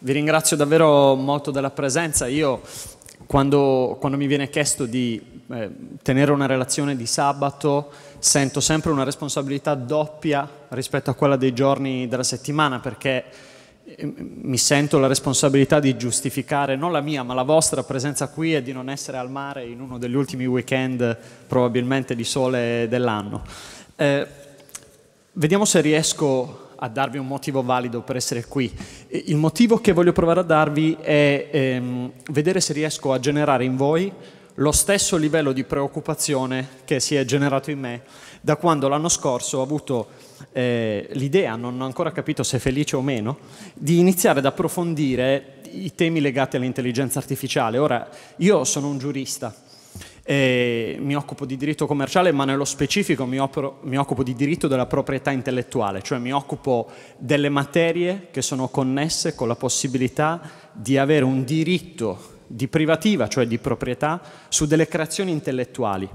vi ringrazio davvero molto della presenza. Io quando, quando mi viene chiesto di eh, tenere una relazione di sabato sento sempre una responsabilità doppia rispetto a quella dei giorni della settimana perché ehm, mi sento la responsabilità di giustificare non la mia ma la vostra presenza qui e di non essere al mare in uno degli ultimi weekend probabilmente di sole dell'anno. Eh, vediamo se riesco a darvi un motivo valido per essere qui. Il motivo che voglio provare a darvi è ehm, vedere se riesco a generare in voi lo stesso livello di preoccupazione che si è generato in me da quando l'anno scorso ho avuto eh, l'idea, non ho ancora capito se felice o meno, di iniziare ad approfondire i temi legati all'intelligenza artificiale. Ora, io sono un giurista, eh, mi occupo di diritto commerciale, ma nello specifico mi, opero, mi occupo di diritto della proprietà intellettuale, cioè mi occupo delle materie che sono connesse con la possibilità di avere un diritto di privativa, cioè di proprietà, su delle creazioni intellettuali.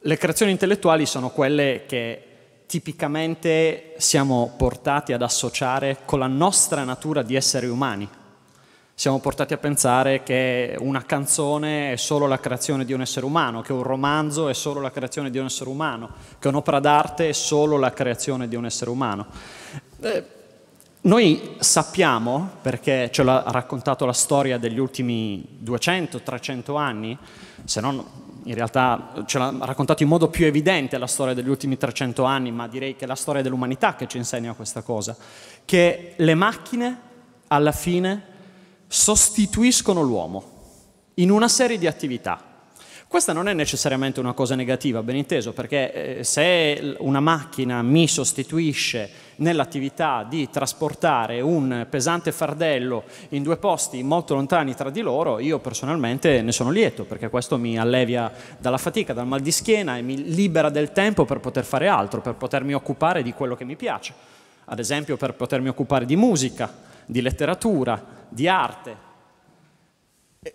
Le creazioni intellettuali sono quelle che tipicamente siamo portati ad associare con la nostra natura di esseri umani, siamo portati a pensare che una canzone è solo la creazione di un essere umano, che un romanzo è solo la creazione di un essere umano, che un'opera d'arte è solo la creazione di un essere umano. Eh, noi sappiamo, perché ce l'ha raccontato la storia degli ultimi 200-300 anni, se non in realtà ce l'ha raccontato in modo più evidente la storia degli ultimi 300 anni, ma direi che è la storia dell'umanità che ci insegna questa cosa, che le macchine alla fine sostituiscono l'uomo in una serie di attività. Questa non è necessariamente una cosa negativa, ben inteso, perché eh, se una macchina mi sostituisce nell'attività di trasportare un pesante fardello in due posti molto lontani tra di loro, io personalmente ne sono lieto, perché questo mi allevia dalla fatica, dal mal di schiena e mi libera del tempo per poter fare altro, per potermi occupare di quello che mi piace. Ad esempio per potermi occupare di musica, di letteratura, di arte.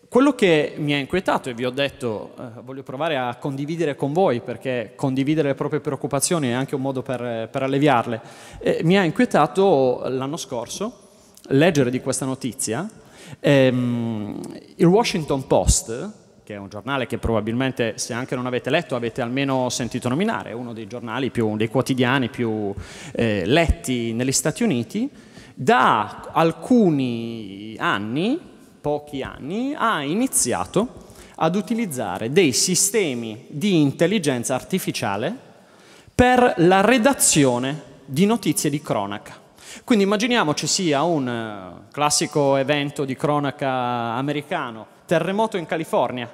Quello che mi ha inquietato e vi ho detto, eh, voglio provare a condividere con voi, perché condividere le proprie preoccupazioni è anche un modo per, per alleviarle, eh, mi ha inquietato l'anno scorso leggere di questa notizia. Ehm, il Washington Post, che è un giornale che probabilmente se anche non avete letto avete almeno sentito nominare, è uno dei giornali più, dei quotidiani più eh, letti negli Stati Uniti, da alcuni anni, pochi anni, ha iniziato ad utilizzare dei sistemi di intelligenza artificiale per la redazione di notizie di cronaca. Quindi immaginiamo ci sia un eh, classico evento di cronaca americano, terremoto in California.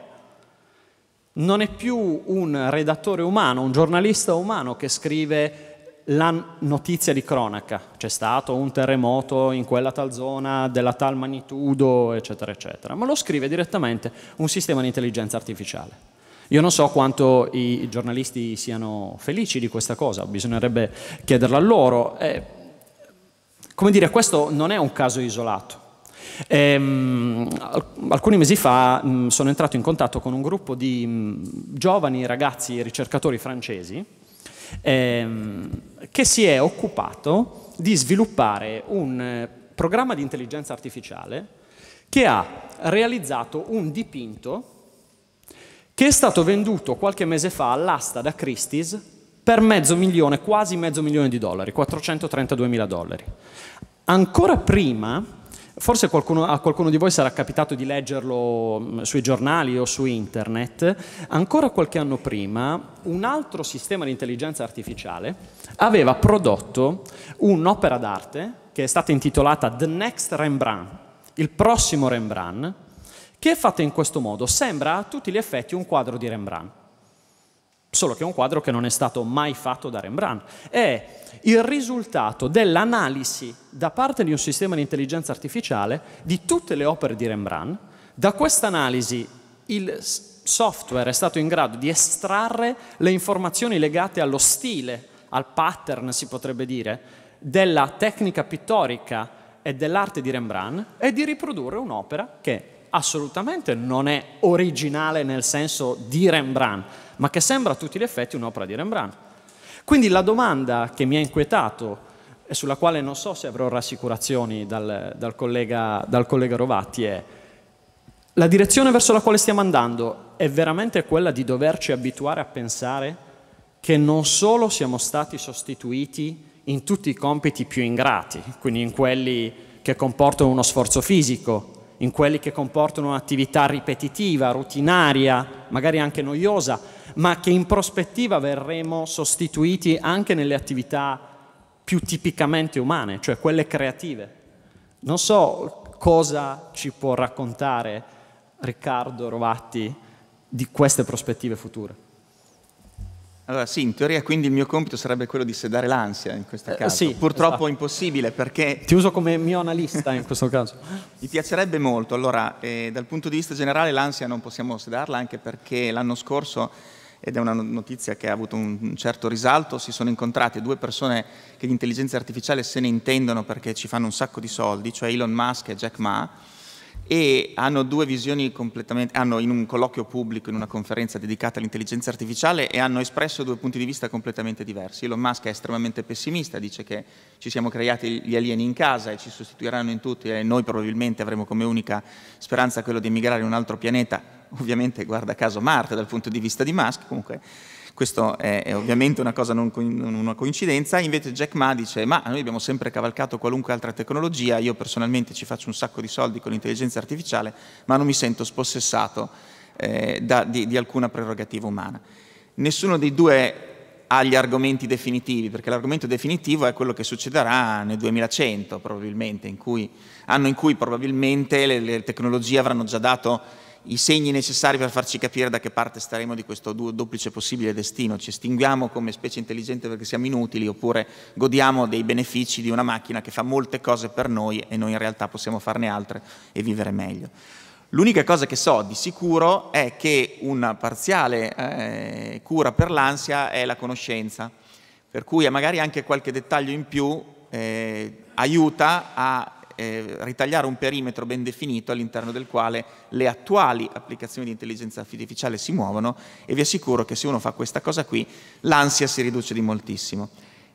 Non è più un redattore umano, un giornalista umano che scrive la notizia di cronaca, c'è stato un terremoto in quella tal zona della tal magnitudo, eccetera, eccetera, ma lo scrive direttamente un sistema di intelligenza artificiale. Io non so quanto i giornalisti siano felici di questa cosa, bisognerebbe chiederla a loro. Eh, come dire, questo non è un caso isolato. Ehm, alcuni mesi fa mh, mm, sono entrato in contatto con un gruppo di mh, mm, giovani ragazzi ricercatori francesi ehm, che si è occupato di sviluppare un eh, programma di intelligenza artificiale che ha realizzato un dipinto che è stato venduto qualche mese fa all'asta da Christie's per mezzo milione, quasi mezzo milione di dollari, 432 mila dollari. Ancora prima Forse qualcuno, a qualcuno di voi sarà capitato di leggerlo mm, sui giornali o su internet. Ancora qualche anno prima, un altro sistema di intelligenza artificiale aveva prodotto un'opera d'arte che è stata intitolata The Next Rembrandt, il prossimo Rembrandt, che è fatta in questo modo. Sembra a tutti gli effetti un quadro di Rembrandt solo che è un quadro che non è stato mai fatto da Rembrandt. È il risultato dell'analisi da parte di un sistema di intelligenza artificiale di tutte le opere di Rembrandt. Da questa analisi il software è stato in grado di estrarre le informazioni legate allo stile, al pattern si potrebbe dire, della tecnica pittorica e dell'arte di Rembrandt e di riprodurre un'opera che assolutamente non è originale nel senso di Rembrandt, ma che sembra a tutti gli effetti un'opera di Rembrandt. Quindi la domanda che mi ha inquietato e sulla quale non so se avrò rassicurazioni dal, dal, collega, dal collega Rovatti è la direzione verso la quale stiamo andando è veramente quella di doverci abituare a pensare che non solo siamo stati sostituiti in tutti i compiti più ingrati, quindi in quelli che comportano uno sforzo fisico, in quelli che comportano un'attività ripetitiva, rutinaria, magari anche noiosa, ma che in prospettiva verremo sostituiti anche nelle attività più tipicamente umane, cioè quelle creative. Non so cosa ci può raccontare Riccardo Rovatti di queste prospettive future. Allora sì, in teoria quindi il mio compito sarebbe quello di sedare l'ansia in questo caso. Eh, sì, Purtroppo esatto. è impossibile perché... Ti uso come mio analista in questo caso. Mi piacerebbe molto. Allora, eh, dal punto di vista generale l'ansia non possiamo sedarla anche perché l'anno scorso, ed è una notizia che ha avuto un certo risalto, si sono incontrate due persone che di intelligenza artificiale se ne intendono perché ci fanno un sacco di soldi, cioè Elon Musk e Jack Ma e hanno due visioni completamente, hanno in un colloquio pubblico, in una conferenza dedicata all'intelligenza artificiale e hanno espresso due punti di vista completamente diversi. Elon Musk è estremamente pessimista, dice che ci siamo creati gli alieni in casa e ci sostituiranno in tutti e noi probabilmente avremo come unica speranza quello di emigrare in un altro pianeta, ovviamente guarda caso Marte dal punto di vista di Musk comunque. Questo è, è ovviamente una cosa non, non una coincidenza. Invece Jack Ma dice, ma noi abbiamo sempre cavalcato qualunque altra tecnologia, io personalmente ci faccio un sacco di soldi con l'intelligenza artificiale, ma non mi sento spossessato eh, da, di, di alcuna prerogativa umana. Nessuno dei due ha gli argomenti definitivi, perché l'argomento definitivo è quello che succederà nel 2100 probabilmente, in cui, anno in cui probabilmente le, le tecnologie avranno già dato i segni necessari per farci capire da che parte staremo di questo duplice possibile destino. Ci estinguiamo come specie intelligente perché siamo inutili oppure godiamo dei benefici di una macchina che fa molte cose per noi e noi in realtà possiamo farne altre e vivere meglio. L'unica cosa che so di sicuro è che una parziale eh, cura per l'ansia è la conoscenza, per cui magari anche qualche dettaglio in più eh, aiuta a eh, ritagliare un perimetro ben definito all'interno del quale le attuali applicazioni di intelligenza artificiale si muovono e vi assicuro che se uno fa questa cosa qui l'ansia si riduce di moltissimo.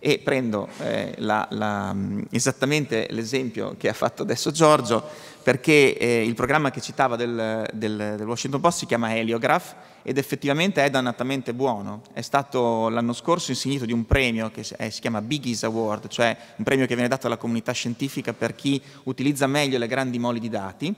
E prendo eh, la, la, mm, esattamente l'esempio che ha fatto adesso Giorgio, perché eh, il programma che citava del, del, del, Washington Post si chiama Heliograph ed effettivamente è dannatamente buono. È stato l'anno scorso insignito di un premio che è, si chiama Biggie's Award, cioè un premio che viene dato alla comunità scientifica per chi utilizza meglio le grandi moli di dati.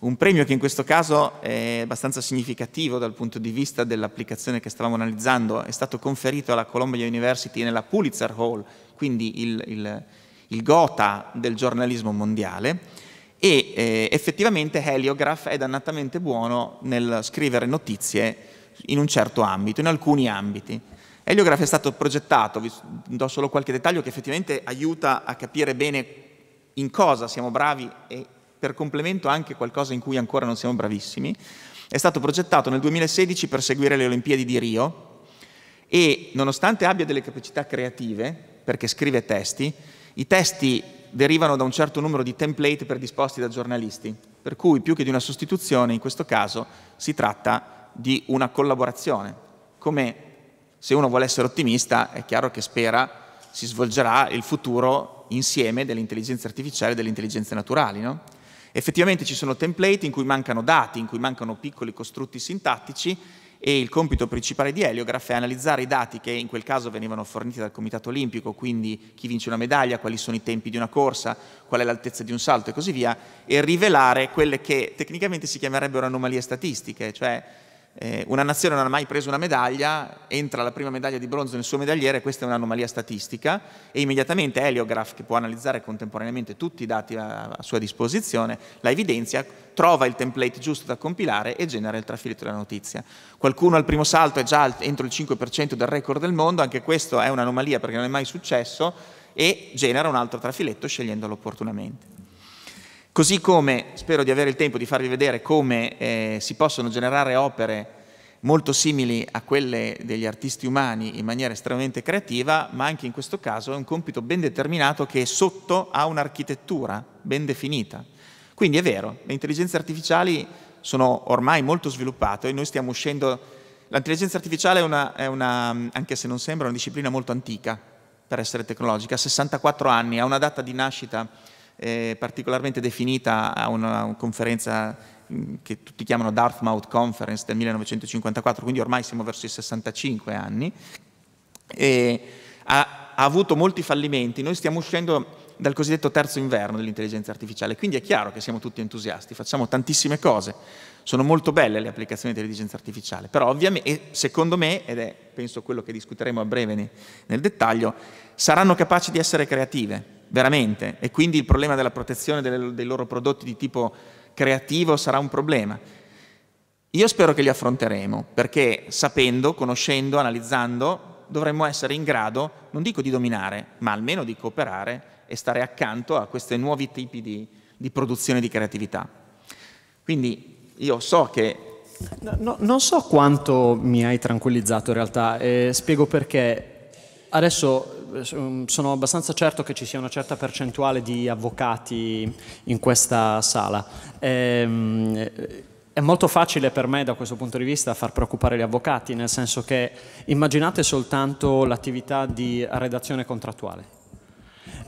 Un premio che in questo caso è abbastanza significativo dal punto di vista dell'applicazione che stavamo analizzando, è stato conferito alla Columbia University nella Pulitzer Hall, quindi il, il, il Gotha del giornalismo mondiale e eh, effettivamente Heliograph è dannatamente buono nel scrivere notizie in un certo ambito, in alcuni ambiti. Heliograph è stato progettato, vi do solo qualche dettaglio che effettivamente aiuta a capire bene in cosa siamo bravi e per complemento anche qualcosa in cui ancora non siamo bravissimi. È stato progettato nel 2016 per seguire le Olimpiadi di Rio e nonostante abbia delle capacità creative, perché scrive testi, i testi derivano da un certo numero di template predisposti da giornalisti, per cui più che di una sostituzione in questo caso si tratta di una collaborazione, come se uno vuole essere ottimista è chiaro che spera si svolgerà il futuro insieme dell'intelligenza artificiale e delle intelligenze naturali. No? Effettivamente ci sono template in cui mancano dati, in cui mancano piccoli costrutti sintattici e il compito principale di Heliograph è analizzare i dati che in quel caso venivano forniti dal Comitato Olimpico, quindi chi vince una medaglia, quali sono i tempi di una corsa, qual è l'altezza di un salto e così via, e rivelare quelle che tecnicamente si chiamerebbero anomalie statistiche, cioè eh, una nazione non ha mai preso una medaglia, entra la prima medaglia di bronzo nel suo medagliere, questa è un'anomalia statistica, e immediatamente Heliograph, che può analizzare contemporaneamente tutti i dati a sua disposizione, la evidenzia, trova il template giusto da compilare e genera il trafiletto della notizia. Qualcuno al primo salto è già entro il 5% del record del mondo, anche questo è un'anomalia perché non è mai successo, e genera un altro trafiletto scegliendolo opportunamente. Così come spero di avere il tempo di farvi vedere come eh, si possono generare opere molto simili a quelle degli artisti umani in maniera estremamente creativa, ma anche in questo caso è un compito ben determinato che è sotto a un'architettura ben definita. Quindi è vero, le intelligenze artificiali sono ormai molto sviluppate e noi stiamo uscendo... L'intelligenza artificiale è una, è una, anche se non sembra, una disciplina molto antica per essere tecnologica, ha 64 anni, ha una data di nascita eh, particolarmente definita a una, conferenza mm, che tutti chiamano Dartmouth Conference del 1954, quindi ormai siamo verso i 65 anni, ha, ha, avuto molti fallimenti. Noi stiamo uscendo dal cosiddetto terzo inverno dell'intelligenza artificiale, quindi è chiaro che siamo tutti entusiasti, facciamo tantissime cose, sono molto belle le applicazioni dell'intelligenza artificiale, però ovviamente, secondo me, ed è penso quello che discuteremo a breve nel dettaglio, saranno capaci di essere creative, veramente, e quindi il problema della protezione delle, dei loro prodotti di tipo creativo sarà un problema. Io spero che li affronteremo, perché sapendo, conoscendo, analizzando, dovremmo essere in grado, non dico di dominare, ma almeno di cooperare e stare accanto a questi nuovi tipi di, di produzione di creatività. Quindi io so che No, no, non so quanto mi hai tranquillizzato in realtà, eh, spiego perché. Adesso Ehm, sono abbastanza certo che ci sia una certa percentuale di avvocati in questa sala. Ehm, è molto facile per me da questo punto di vista far preoccupare gli avvocati, nel senso che immaginate soltanto l'attività di redazione contrattuale.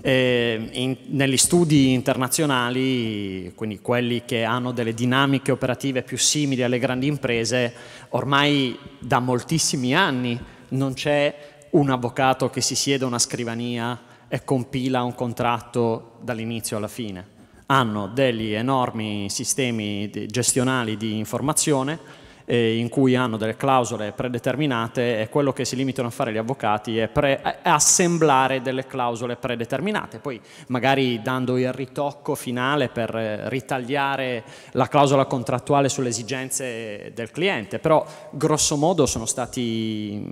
Eh, in, negli studi internazionali, quindi quelli che hanno delle dinamiche operative più simili alle grandi imprese, ormai da moltissimi anni non c'è un avvocato che si siede a una scrivania e compila un contratto dall'inizio alla fine. Hanno degli enormi sistemi gestionali di informazione eh, in cui hanno delle clausole predeterminate e quello che si limitano a fare gli avvocati è assemblare delle clausole predeterminate, poi magari dando il ritocco finale per eh, ritagliare la clausola contrattuale sulle esigenze del cliente, però grosso modo sono stati,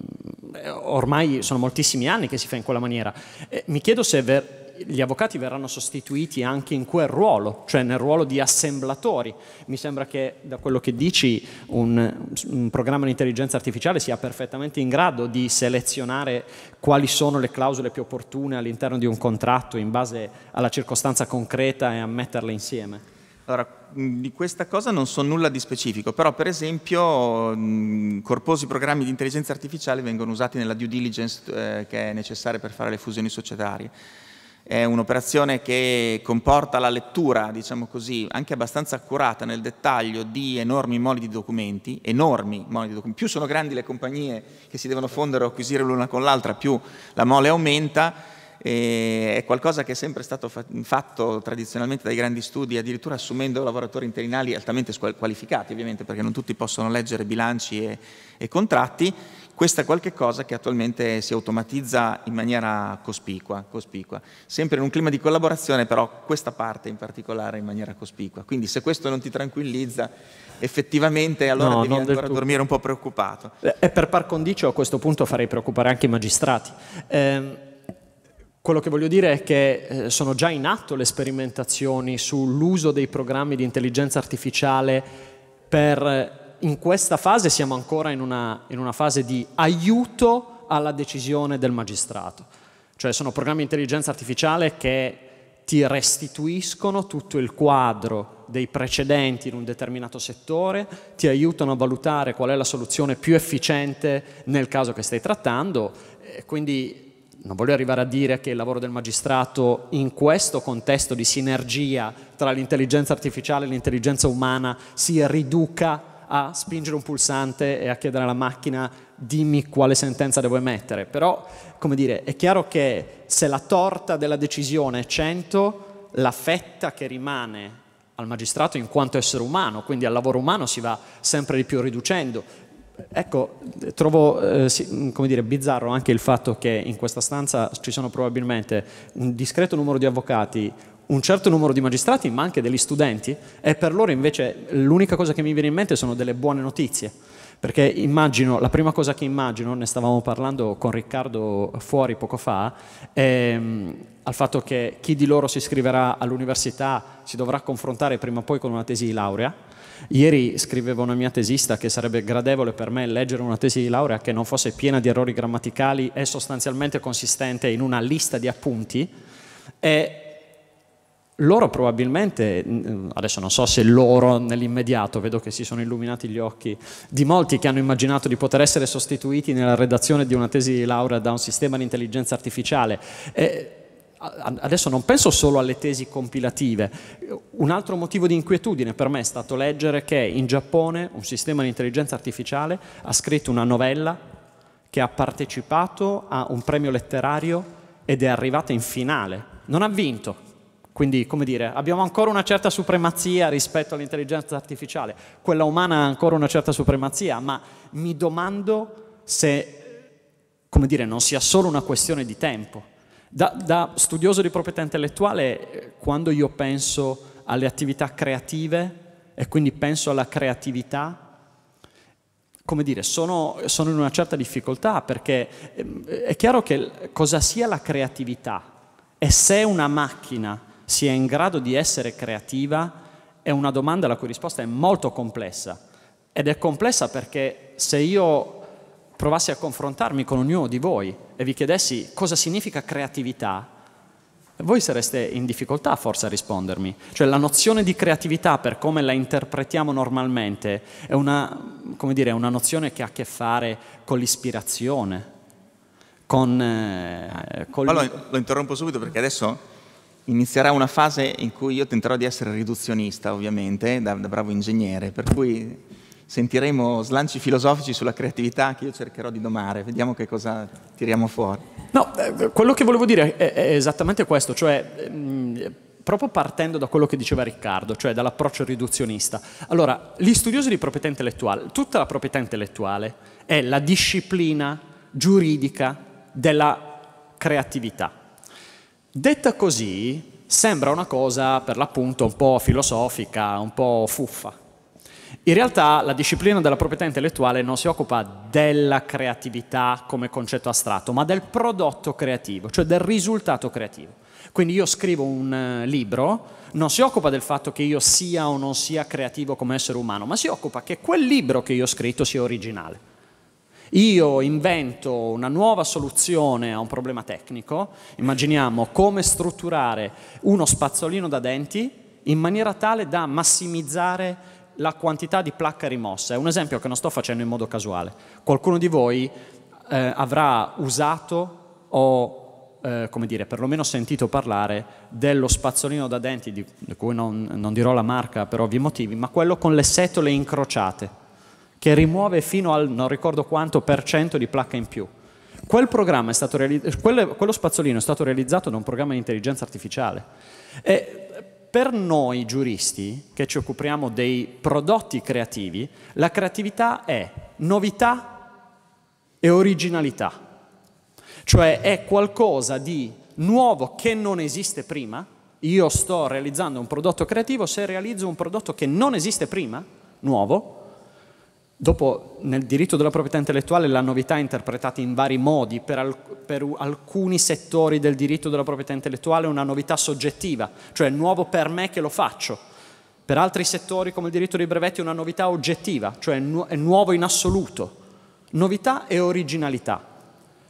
eh, ormai sono moltissimi anni che si fa in quella maniera. Eh, mi chiedo se... è Ver- gli avvocati verranno sostituiti anche in quel ruolo, cioè nel ruolo di assemblatori. Mi sembra che da quello che dici un, un programma di intelligenza artificiale sia perfettamente in grado di selezionare quali sono le clausole più opportune all'interno di un contratto in base alla circostanza concreta e a metterle insieme. Allora, di questa cosa non so nulla di specifico, però per esempio corposi programmi di intelligenza artificiale vengono usati nella due diligence eh, che è necessaria per fare le fusioni societarie. È un'operazione che comporta la lettura, diciamo così, anche abbastanza accurata nel dettaglio di enormi moli di documenti, enormi moli di documenti. Più sono grandi le compagnie che si devono fondere o acquisire l'una con l'altra, più la mole aumenta è qualcosa che è sempre stato fatto tradizionalmente dai grandi studi, addirittura assumendo lavoratori interinali altamente qualificati, ovviamente perché non tutti possono leggere bilanci e, e contratti, Questo è qualcosa che attualmente si automatizza in maniera cospicua, cospicua, Sempre in un clima di collaborazione, però questa parte in particolare in maniera cospicua. Quindi se questo non ti tranquillizza, effettivamente allora no, devi ancora dormire un po' preoccupato. Eh, e per par condicio a questo punto farei preoccupare anche i magistrati. Eh, quello che voglio dire è che eh, sono già in atto le sperimentazioni sull'uso dei programmi di intelligenza artificiale per, eh, in questa fase siamo ancora in una, in una fase di aiuto alla decisione del magistrato. Cioè sono programmi di intelligenza artificiale che ti restituiscono tutto il quadro dei precedenti in un determinato settore, ti aiutano a valutare qual è la soluzione più efficiente nel caso che stai trattando, eh, quindi non voglio arrivare a dire che il lavoro del magistrato in questo contesto di sinergia tra l'intelligenza artificiale e l'intelligenza umana si riduca a spingere un pulsante e a chiedere alla macchina dimmi quale sentenza devo emettere, però come dire, è chiaro che se la torta della decisione è 100, la fetta che rimane al magistrato in quanto essere umano, quindi al lavoro umano si va sempre di più riducendo. Ecco, trovo eh, sì, mm, dire, bizzarro anche il fatto che in questa stanza ci sono probabilmente un discreto numero di avvocati, un certo numero di magistrati, ma anche degli studenti, e per loro invece l'unica cosa che mi viene in mente sono delle buone notizie. Perché immagino, la prima cosa che immagino, ne stavamo parlando con Riccardo fuori poco fa, è ehm, al fatto che chi di loro si iscriverà all'università si dovrà confrontare prima o poi con una tesi di laurea, Ieri scrivevo una mia tesista che sarebbe gradevole per me leggere una tesi di laurea che non fosse piena di errori grammaticali e sostanzialmente consistente in una lista di appunti e loro probabilmente, mm, adesso non so se loro nell'immediato, vedo che si sono illuminati gli occhi di molti che hanno immaginato di poter essere sostituiti nella redazione di una tesi di laurea da un sistema di intelligenza artificiale. E adesso non penso solo alle tesi compilative, un altro motivo di inquietudine per me è stato leggere che in Giappone un sistema di intelligenza artificiale ha scritto una novella che ha partecipato a un premio letterario ed è arrivata in finale, non ha vinto. Quindi, come dire, abbiamo ancora una certa supremazia rispetto all'intelligenza artificiale, quella umana ha ancora una certa supremazia, ma mi domando se, come dire, non sia solo una questione di tempo da, da studioso di proprietà intellettuale, eh, quando io penso alle attività creative e quindi penso alla creatività, come dire, sono, sono, in una certa difficoltà perché ehm, è chiaro che cosa sia la creatività e se una macchina sia in grado di essere creativa è una domanda la cui risposta è molto complessa ed è complessa perché se io provassi a confrontarmi con ognuno di voi e vi chiedessi cosa significa creatività, voi sareste in difficoltà forse a rispondermi. Cioè la nozione di creatività per come la interpretiamo normalmente è una, dire, una nozione che ha a che fare con l'ispirazione. Con, eh, con Ma lo, lo interrompo subito perché adesso inizierà una fase in cui io tenterò di essere riduzionista ovviamente, da, da bravo ingegnere, per cui sentiremo slanci filosofici sulla creatività che io cercherò di domare, vediamo che cosa tiriamo fuori. No, eh, quello che volevo dire è, esattamente questo, cioè ehm, proprio partendo da quello che diceva Riccardo, cioè dall'approccio riduzionista. Allora, gli studiosi di proprietà intellettuale, tutta la proprietà intellettuale è la disciplina giuridica della creatività. Detta così, sembra una cosa per l'appunto un po' filosofica, un po' fuffa. In realtà la disciplina della proprietà intellettuale non si occupa della creatività come concetto astratto, ma del prodotto creativo, cioè del risultato creativo. Quindi io scrivo un eh, libro, non si occupa del fatto che io sia o non sia creativo come essere umano, ma si occupa che quel libro che io ho scritto sia originale. Io invento una nuova soluzione a un problema tecnico, immaginiamo come strutturare uno spazzolino da denti in maniera tale da massimizzare la quantità di placca rimossa. È un esempio che non sto facendo in modo casuale. Qualcuno di voi eh, avrà usato o eh, come dire, perlomeno sentito parlare dello spazzolino da denti, di, di cui non, non, dirò la marca per ovvi motivi, ma quello con le setole incrociate, che rimuove fino al non ricordo quanto per cento di placca in più. Quel quello, quello spazzolino è stato realizzato da un programma di intelligenza artificiale. E per noi giuristi, che ci occupiamo dei prodotti creativi, la creatività è novità e originalità, cioè è qualcosa di nuovo che non esiste prima. Io sto realizzando un prodotto creativo, se realizzo un prodotto che non esiste prima, nuovo, Dopo nel diritto della proprietà intellettuale la novità è interpretata in vari modi, per, alc per, alcuni settori del diritto della proprietà intellettuale è una novità soggettiva, cioè è nuovo per me che lo faccio, per altri settori come il diritto dei brevetti è una novità oggettiva, cioè è, nu è nuovo in assoluto, novità e originalità,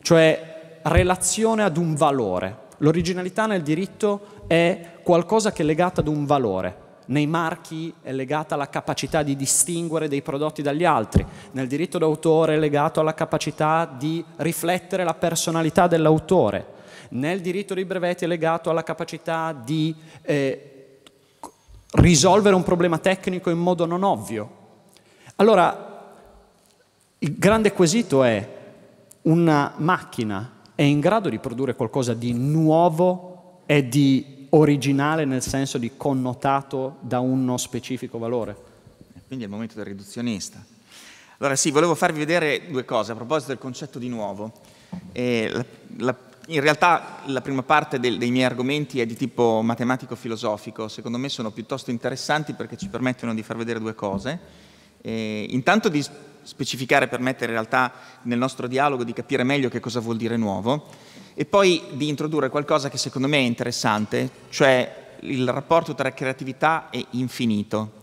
cioè relazione ad un valore, l'originalità nel diritto è qualcosa che è legata ad un valore, nei marchi è legata alla capacità di distinguere dei prodotti dagli altri, nel diritto d'autore è legato alla capacità di riflettere la personalità dell'autore, nel diritto dei brevetti è legato alla capacità di eh, risolvere un problema tecnico in modo non ovvio. Allora, il grande quesito è una macchina è in grado di produrre qualcosa di nuovo e di originale nel senso di connotato da uno specifico valore. Quindi è il momento del riduzionista. Allora sì, volevo farvi vedere due cose a proposito del concetto di nuovo. Eh, la, la, in realtà la prima parte del, dei miei argomenti è di tipo matematico-filosofico, secondo me sono piuttosto interessanti perché ci permettono di far vedere due cose. Eh, intanto di specificare permettere in realtà nel nostro dialogo di capire meglio che cosa vuol dire nuovo e poi di introdurre qualcosa che secondo me è interessante, cioè il rapporto tra creatività e infinito.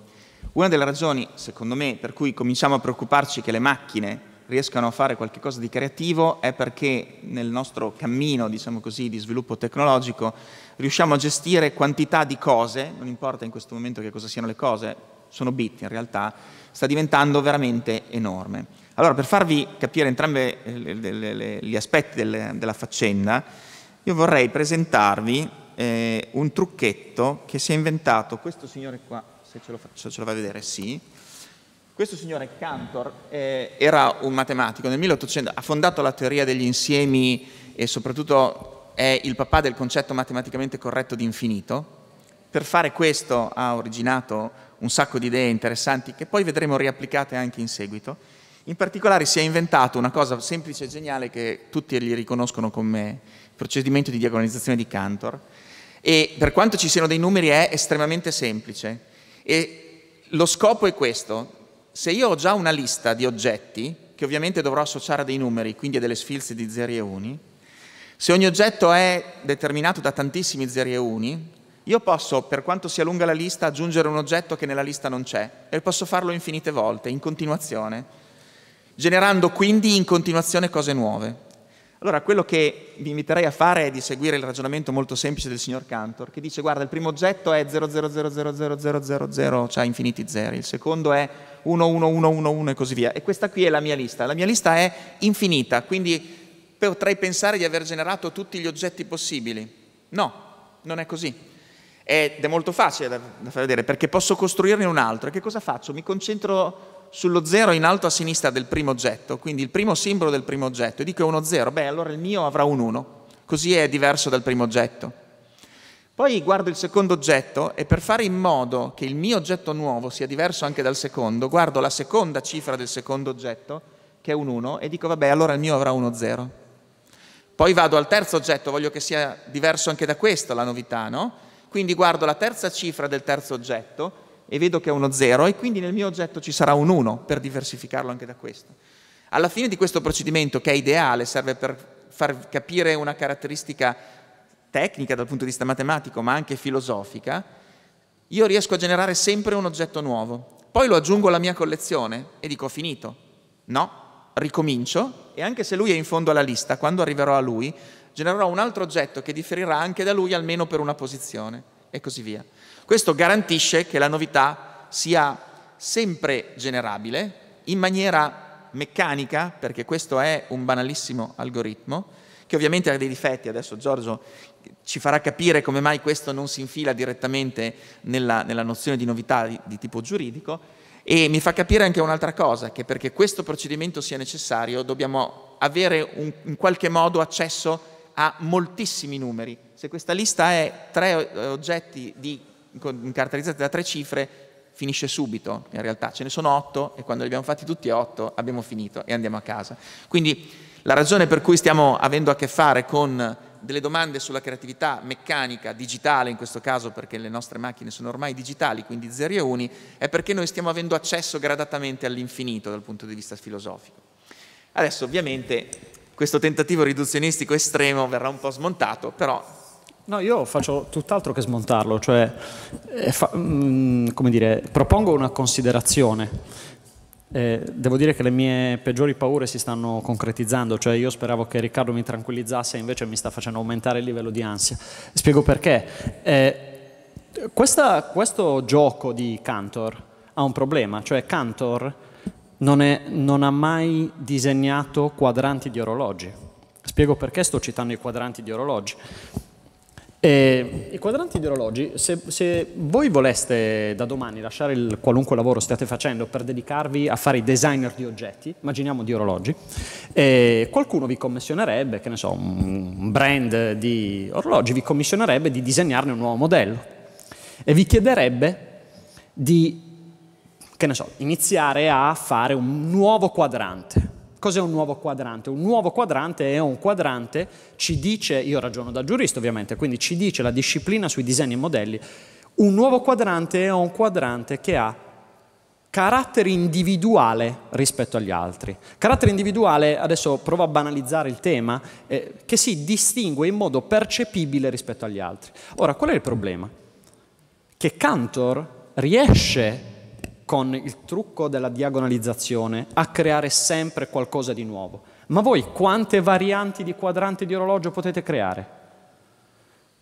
Una delle ragioni, secondo me, per cui cominciamo a preoccuparci che le macchine riescano a fare qualcosa di creativo è perché nel nostro cammino, diciamo così, di sviluppo tecnologico riusciamo a gestire quantità di cose, non importa in questo momento che cosa siano le cose, sono bit in realtà, sta diventando veramente enorme. Allora, per farvi capire entrambi eh, gli aspetti della faccenda, io vorrei presentarvi eh, un trucchetto che si è inventato questo signore qua, se ce lo, faccio, ce lo va a vedere, sì. Questo signore Cantor eh, era un matematico, nel 1800 ha fondato la teoria degli insiemi e soprattutto è il papà del concetto matematicamente corretto di infinito. Per fare questo ha originato un sacco di idee interessanti che poi vedremo riapplicate anche in seguito in particolare si è inventato una cosa semplice e geniale che tutti gli riconoscono come procedimento di diagonalizzazione di Cantor e per quanto ci siano dei numeri è estremamente semplice e lo scopo è questo. Se io ho già una lista di oggetti, che ovviamente dovrò associare a dei numeri, quindi a delle sfilze di 0 e 1, se ogni oggetto è determinato da tantissimi 0 e 1, io posso, per quanto sia lunga la lista, aggiungere un oggetto che nella lista non c'è e posso farlo infinite volte, in continuazione generando quindi in continuazione cose nuove. Allora, quello che vi inviterei a fare è di seguire il ragionamento molto semplice del signor Cantor, che dice, guarda, il primo oggetto è 0000000, cioè infiniti zeri, il secondo è 11111 e così via. E questa qui è la mia lista. La mia lista è infinita, quindi potrei pensare di aver generato tutti gli oggetti possibili. No, non è così. Ed è molto facile da, da far vedere, perché posso costruirne un altro. E che cosa faccio? Mi concentro sullo 0 in alto a sinistra del primo oggetto, quindi il primo simbolo del primo oggetto, e dico è uno 0, beh allora il mio avrà un 1, così è diverso dal primo oggetto. Poi guardo il secondo oggetto e per fare in modo che il mio oggetto nuovo sia diverso anche dal secondo, guardo la seconda cifra del secondo oggetto, che è un 1, e dico vabbè allora il mio avrà uno 0. Poi vado al terzo oggetto, voglio che sia diverso anche da questo la novità, no? Quindi guardo la terza cifra del terzo oggetto e vedo che è uno 0 e quindi nel mio oggetto ci sarà un 1 per diversificarlo anche da questo. Alla fine di questo procedimento, che è ideale, serve per far capire una caratteristica tecnica dal punto di vista matematico, ma anche filosofica, io riesco a generare sempre un oggetto nuovo. Poi lo aggiungo alla mia collezione e dico finito. No, ricomincio e anche se lui è in fondo alla lista, quando arriverò a lui, genererò un altro oggetto che differirà anche da lui almeno per una posizione e così via. Questo garantisce che la novità sia sempre generabile in maniera meccanica, perché questo è un banalissimo algoritmo, che ovviamente ha dei difetti, adesso Giorgio ci farà capire come mai questo non si infila direttamente nella, nella nozione di novità di, di tipo giuridico, e mi fa capire anche un'altra cosa, che perché questo procedimento sia necessario dobbiamo avere un, in qualche modo accesso a moltissimi numeri. Se questa lista è tre eh, oggetti di caratterizzate da tre cifre finisce subito, in realtà ce ne sono otto e quando li abbiamo fatti tutti e otto abbiamo finito e andiamo a casa. Quindi la ragione per cui stiamo avendo a che fare con delle domande sulla creatività meccanica, digitale in questo caso perché le nostre macchine sono ormai digitali, quindi zeri e uni, è perché noi stiamo avendo accesso gradatamente all'infinito dal punto di vista filosofico. Adesso ovviamente questo tentativo riduzionistico estremo verrà un po' smontato, però No, io faccio tutt'altro che smontarlo, cioè, eh, fa, mm, come dire, propongo una considerazione. Eh, devo dire che le mie peggiori paure si stanno concretizzando, cioè io speravo che Riccardo mi tranquillizzasse e invece mi sta facendo aumentare il livello di ansia. Spiego perché. Eh, questa, questo gioco di Cantor ha un problema, cioè Cantor non, è, non ha mai disegnato quadranti di orologi. Spiego perché sto citando i quadranti di orologi eh, I quadranti ideologi, se, se, voi voleste da domani lasciare il qualunque lavoro stiate facendo per dedicarvi a fare i designer di oggetti, immaginiamo di orologi, eh, qualcuno vi commissionerebbe, che ne so, un brand di orologi vi commissionerebbe di disegnarne un nuovo modello e vi chiederebbe di, che ne so, iniziare a fare un nuovo quadrante Cos'è un nuovo quadrante? Un nuovo quadrante è un quadrante, ci dice, io ragiono da giurista ovviamente, quindi ci dice la disciplina sui disegni e modelli, un nuovo quadrante è un quadrante che ha carattere individuale rispetto agli altri. Carattere individuale, adesso provo a banalizzare il tema, eh, che si distingue in modo percepibile rispetto agli altri. Ora, qual è il problema? Che Cantor riesce a con il trucco della diagonalizzazione a creare sempre qualcosa di nuovo. Ma voi quante varianti di quadrante di orologio potete creare?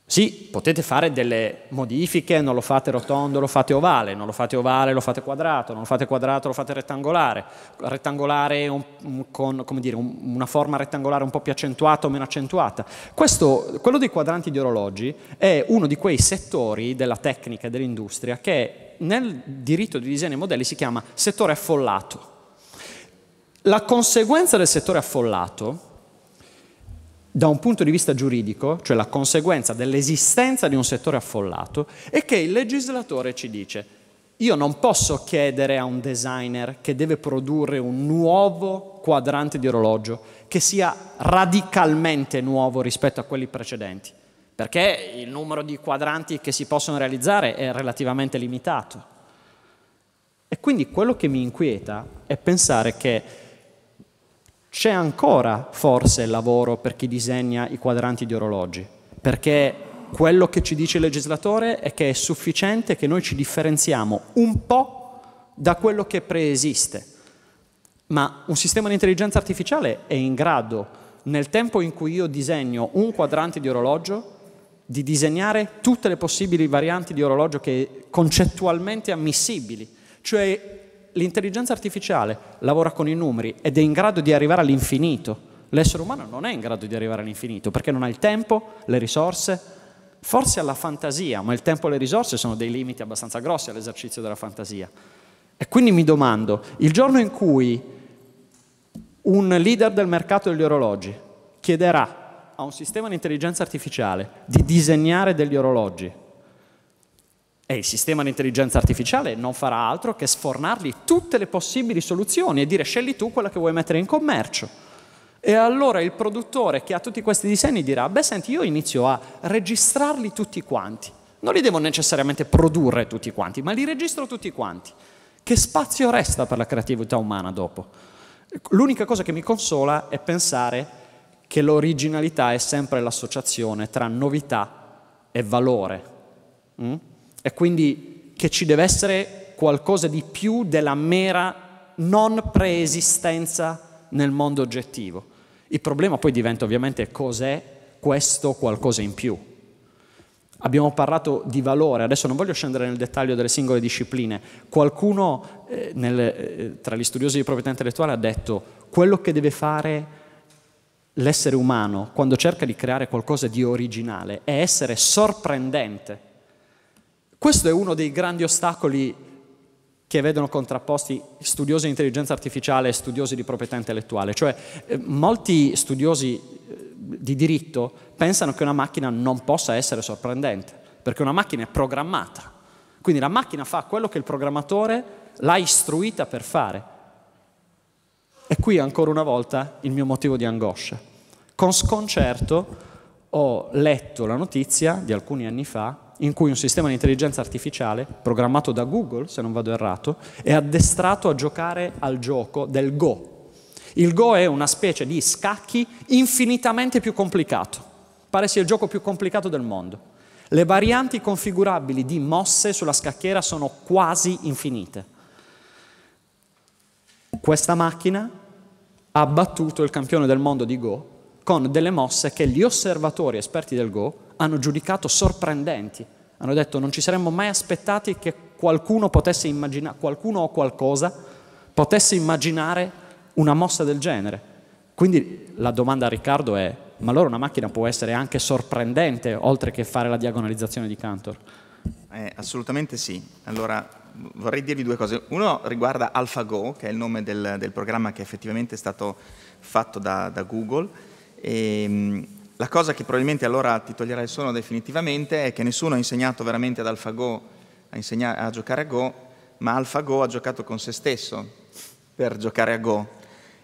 Sì, potete fare delle modifiche, non lo fate rotondo, lo fate ovale, non lo fate ovale, lo fate quadrato, non lo fate quadrato, lo fate rettangolare, rettangolare un, con dire, un, una forma rettangolare un po' più accentuata o meno accentuata. Questo, quello dei quadranti di orologi è uno di quei settori della tecnica e dell'industria che nel diritto di disegno e modelli si chiama settore affollato. La conseguenza del settore affollato, da un punto di vista giuridico, cioè la conseguenza dell'esistenza di un settore affollato, è che il legislatore ci dice io non posso chiedere a un designer che deve produrre un nuovo quadrante di orologio che sia radicalmente nuovo rispetto a quelli precedenti perché il numero di quadranti che si possono realizzare è relativamente limitato. E quindi quello che mi inquieta è pensare che c'è ancora forse lavoro per chi disegna i quadranti di orologi, perché quello che ci dice il legislatore è che è sufficiente che noi ci differenziamo un po' da quello che preesiste. Ma un sistema di intelligenza artificiale è in grado, nel tempo in cui io disegno un quadrante di orologio, di disegnare tutte le possibili varianti di orologio che concettualmente ammissibili, cioè l'intelligenza artificiale lavora con i numeri ed è in grado di arrivare all'infinito. L'essere umano non è in grado di arrivare all'infinito perché non ha il tempo, le risorse, forse ha la fantasia, ma il tempo e le risorse sono dei limiti abbastanza grossi all'esercizio della fantasia. E quindi mi domando, il giorno in cui un leader del mercato degli orologi chiederà a un sistema di intelligenza artificiale di disegnare degli orologi e il sistema di intelligenza artificiale non farà altro che sfornargli tutte le possibili soluzioni e dire scegli tu quella che vuoi mettere in commercio. E allora il produttore che ha tutti questi disegni dirà, beh senti, io inizio a registrarli tutti quanti. Non li devo necessariamente produrre tutti quanti, ma li registro tutti quanti. Che spazio resta per la creatività umana dopo? L'unica cosa che mi consola è pensare che l'originalità è sempre l'associazione tra novità e valore. Mm? E quindi che ci deve essere qualcosa di più della mera non preesistenza nel mondo oggettivo. Il problema poi diventa ovviamente cos'è questo qualcosa in più. Abbiamo parlato di valore, adesso non voglio scendere nel dettaglio delle singole discipline. Qualcuno eh, nel, eh, tra gli studiosi di proprietà intellettuale ha detto quello che deve fare l'essere umano, quando cerca di creare qualcosa di originale, è essere sorprendente. Questo è uno dei grandi ostacoli che vedono contrapposti studiosi di intelligenza artificiale e studiosi di proprietà intellettuale. Cioè, eh, molti studiosi eh, di diritto pensano che una macchina non possa essere sorprendente, perché una macchina è programmata. Quindi la macchina fa quello che il programmatore l'ha istruita per fare. E qui ancora una volta il mio motivo di angoscia. Con sconcerto ho letto la notizia di alcuni anni fa in cui un sistema di intelligenza artificiale, programmato da Google, se non vado errato, è addestrato a giocare al gioco del Go. Il Go è una specie di scacchi infinitamente più complicato, pare sia il gioco più complicato del mondo. Le varianti configurabili di mosse sulla scacchiera sono quasi infinite. Questa macchina ha battuto il campione del mondo di Go con delle mosse che gli osservatori esperti del Go hanno giudicato sorprendenti. Hanno detto non ci saremmo mai aspettati che qualcuno potesse immaginare, qualcuno o qualcosa potesse immaginare una mossa del genere. Quindi la domanda a Riccardo è, ma allora una macchina può essere anche sorprendente oltre che fare la diagonalizzazione di Cantor? Eh, assolutamente sì. Allora vorrei dirvi due cose. Uno riguarda AlphaGo, che è il nome del, del programma che effettivamente è stato fatto da, da Google e, ehm, la cosa che probabilmente allora ti toglierà il sonno definitivamente è che nessuno ha insegnato veramente ad AlphaGo a, insegnare, a giocare a Go, ma AlphaGo ha giocato con se stesso per giocare a Go,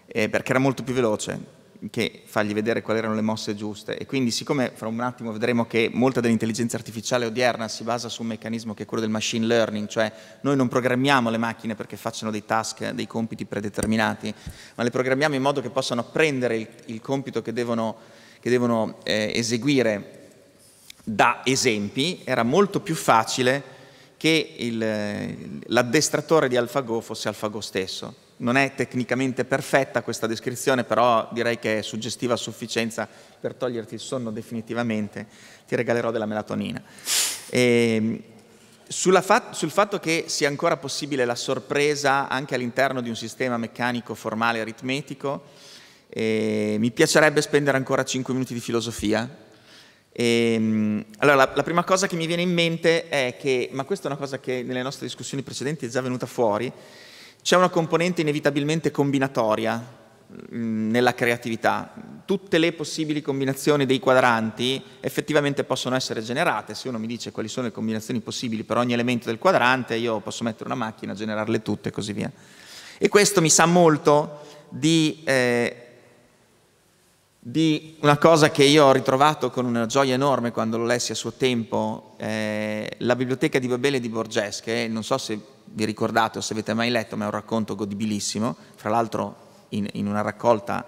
eh, perché era molto più veloce che fargli vedere quali erano le mosse giuste e quindi siccome fra un attimo vedremo che molta dell'intelligenza artificiale odierna si basa su un meccanismo che è quello del machine learning, cioè noi non programmiamo le macchine perché facciano dei task, dei compiti predeterminati, ma le programmiamo in modo che possano apprendere il, il compito che devono, che devono eh, eseguire da esempi, era molto più facile che l'addestratore di AlphaGo fosse AlphaGo stesso non è tecnicamente perfetta questa descrizione, però direi che è suggestiva a sufficienza per toglierti il sonno definitivamente, ti regalerò della melatonina. Ehm, fa sul fatto che sia ancora possibile la sorpresa anche all'interno di un sistema meccanico, formale, aritmetico, eh, mi piacerebbe spendere ancora 5 minuti di filosofia. E, ehm, allora, la, la, prima cosa che mi viene in mente è che, ma questa è una cosa che nelle nostre discussioni precedenti è già venuta fuori, c'è una componente inevitabilmente combinatoria mm, nella creatività. Tutte le possibili combinazioni dei quadranti effettivamente possono essere generate. Se uno mi dice quali sono le combinazioni possibili per ogni elemento del quadrante, io posso mettere una macchina, generarle tutte e così via. E questo mi sa molto di, eh, di una cosa che io ho ritrovato con una gioia enorme quando l'ho lessi a suo tempo, eh, la biblioteca di Babele di Borges, che non so se vi ricordate o se avete mai letto, ma è un racconto godibilissimo, fra l'altro in, in una raccolta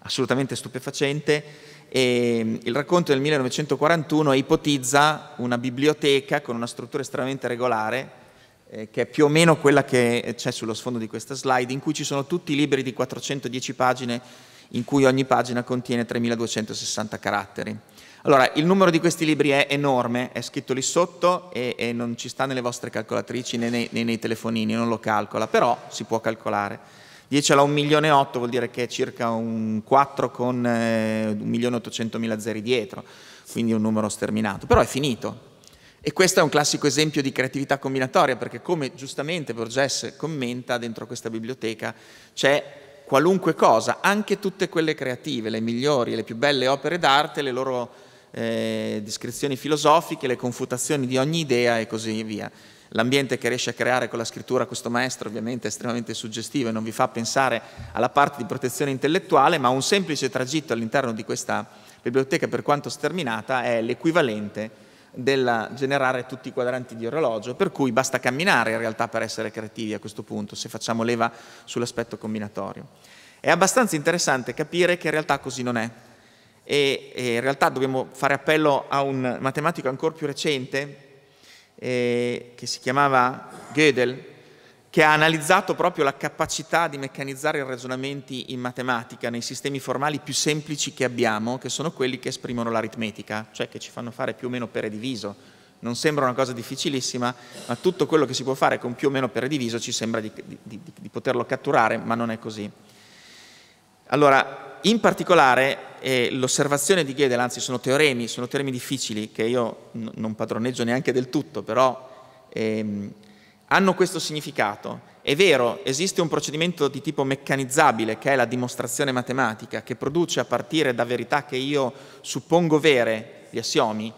assolutamente stupefacente. E mm, il racconto del 1941 ipotizza una biblioteca con una struttura estremamente regolare, eh, che è più o meno quella che c'è sullo sfondo di questa slide, in cui ci sono tutti i libri di 410 pagine, in cui ogni pagina contiene 3260 caratteri. Allora, il numero di questi libri è enorme, è scritto lì sotto e, e non ci sta nelle vostre calcolatrici né nei, né nei, telefonini, non lo calcola, però si può calcolare. 10 alla 1 milione 8 vuol dire che è circa un 4 con eh, 1 milione 800 mila zeri dietro, quindi un numero sterminato, però è finito. E questo è un classico esempio di creatività combinatoria, perché come giustamente Borges commenta dentro questa biblioteca c'è qualunque cosa, anche tutte quelle creative, le migliori, le più belle opere d'arte, le loro eh, descrizioni filosofiche, le confutazioni di ogni idea e così via. L'ambiente che riesce a creare con la scrittura questo maestro ovviamente è estremamente suggestivo e non vi fa pensare alla parte di protezione intellettuale, ma un semplice tragitto all'interno di questa biblioteca, per quanto sterminata, è l'equivalente del generare tutti i quadranti di orologio, per cui basta camminare in realtà per essere creativi a questo punto, se facciamo leva sull'aspetto combinatorio. È abbastanza interessante capire che in realtà così non è, e, in realtà dobbiamo fare appello a un matematico ancora più recente eh, che si chiamava Gödel, che ha analizzato proprio la capacità di meccanizzare i ragionamenti in matematica nei sistemi formali più semplici che abbiamo, che sono quelli che esprimono l'aritmetica, cioè che ci fanno fare più o meno per diviso. Non sembra una cosa difficilissima, ma tutto quello che si può fare con più o meno per diviso ci sembra di, di, di, di poterlo catturare, ma non è così. Allora, in particolare eh, l'osservazione di Gödel, anzi sono teoremi, sono teoremi difficili che io n- non padroneggio neanche del tutto, però ehm, hanno questo significato. È vero, esiste un procedimento di tipo meccanizzabile, che è la dimostrazione matematica, che produce a partire da verità che io suppongo vere, gli assiomi,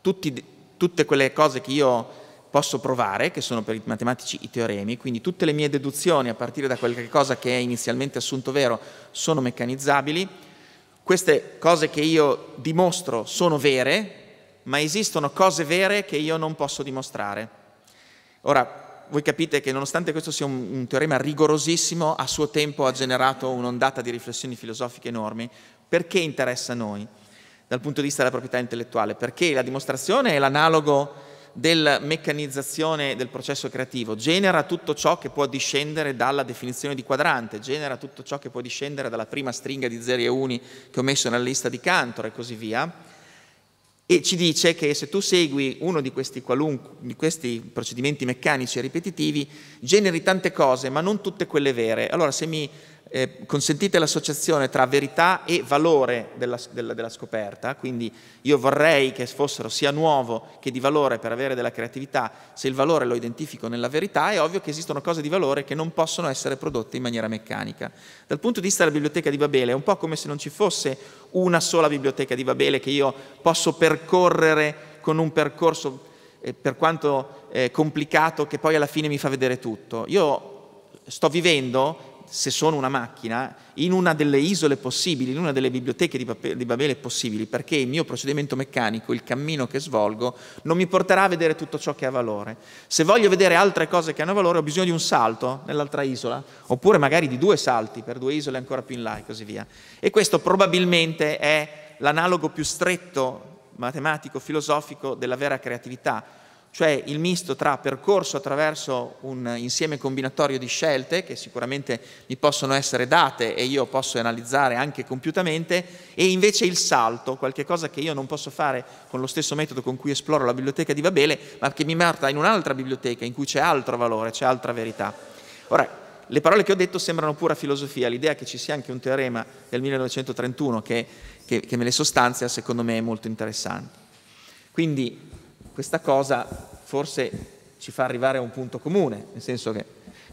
tutti, tutte quelle cose che io posso provare, che sono per i matematici i teoremi, quindi tutte le mie deduzioni a partire da qualche cosa che è inizialmente assunto vero sono meccanizzabili, queste cose che io dimostro sono vere, ma esistono cose vere che io non posso dimostrare. Ora, voi capite che nonostante questo sia un, un teorema rigorosissimo, a suo tempo ha generato un'ondata di riflessioni filosofiche enormi, perché interessa a noi dal punto di vista della proprietà intellettuale? Perché la dimostrazione è l'analogo della meccanizzazione del processo creativo, genera tutto ciò che può discendere dalla definizione di quadrante, genera tutto ciò che può discendere dalla prima stringa di zeri e uni che ho messo nella lista di Cantor e così via, e ci dice che se tu segui uno di questi, di questi procedimenti meccanici e ripetitivi, generi tante cose, ma non tutte quelle vere. Allora, se mi eh, consentite l'associazione tra verità e valore della, della, della, scoperta, quindi io vorrei che fossero sia nuovo che di valore per avere della creatività, se il valore lo identifico nella verità è ovvio che esistono cose di valore che non possono essere prodotte in maniera meccanica. Dal punto di vista della biblioteca di Babele è un po' come se non ci fosse una sola biblioteca di Babele che io posso percorrere con un percorso eh, per quanto eh, complicato che poi alla fine mi fa vedere tutto. Io sto vivendo se sono una macchina, in una delle isole possibili, in una delle biblioteche di Babele possibili, perché il mio procedimento meccanico, il cammino che svolgo, non mi porterà a vedere tutto ciò che ha valore. Se voglio vedere altre cose che hanno valore, ho bisogno di un salto nell'altra isola, oppure magari di due salti per due isole ancora più in là e così via. E questo probabilmente è l'analogo più stretto matematico, filosofico della vera creatività cioè il misto tra percorso attraverso un insieme combinatorio di scelte che sicuramente mi possono essere date e io posso analizzare anche compiutamente, e invece il salto, qualche cosa che io non posso fare con lo stesso metodo con cui esploro la biblioteca di Babele, ma che mi marta in un'altra biblioteca in cui c'è altro valore, c'è altra verità. Ora, le parole che ho detto sembrano pura filosofia, l'idea che ci sia anche un teorema del 1931 che, che, che me le sostanzia secondo me è molto interessante. Quindi questa cosa forse ci fa arrivare a un punto comune, nel senso che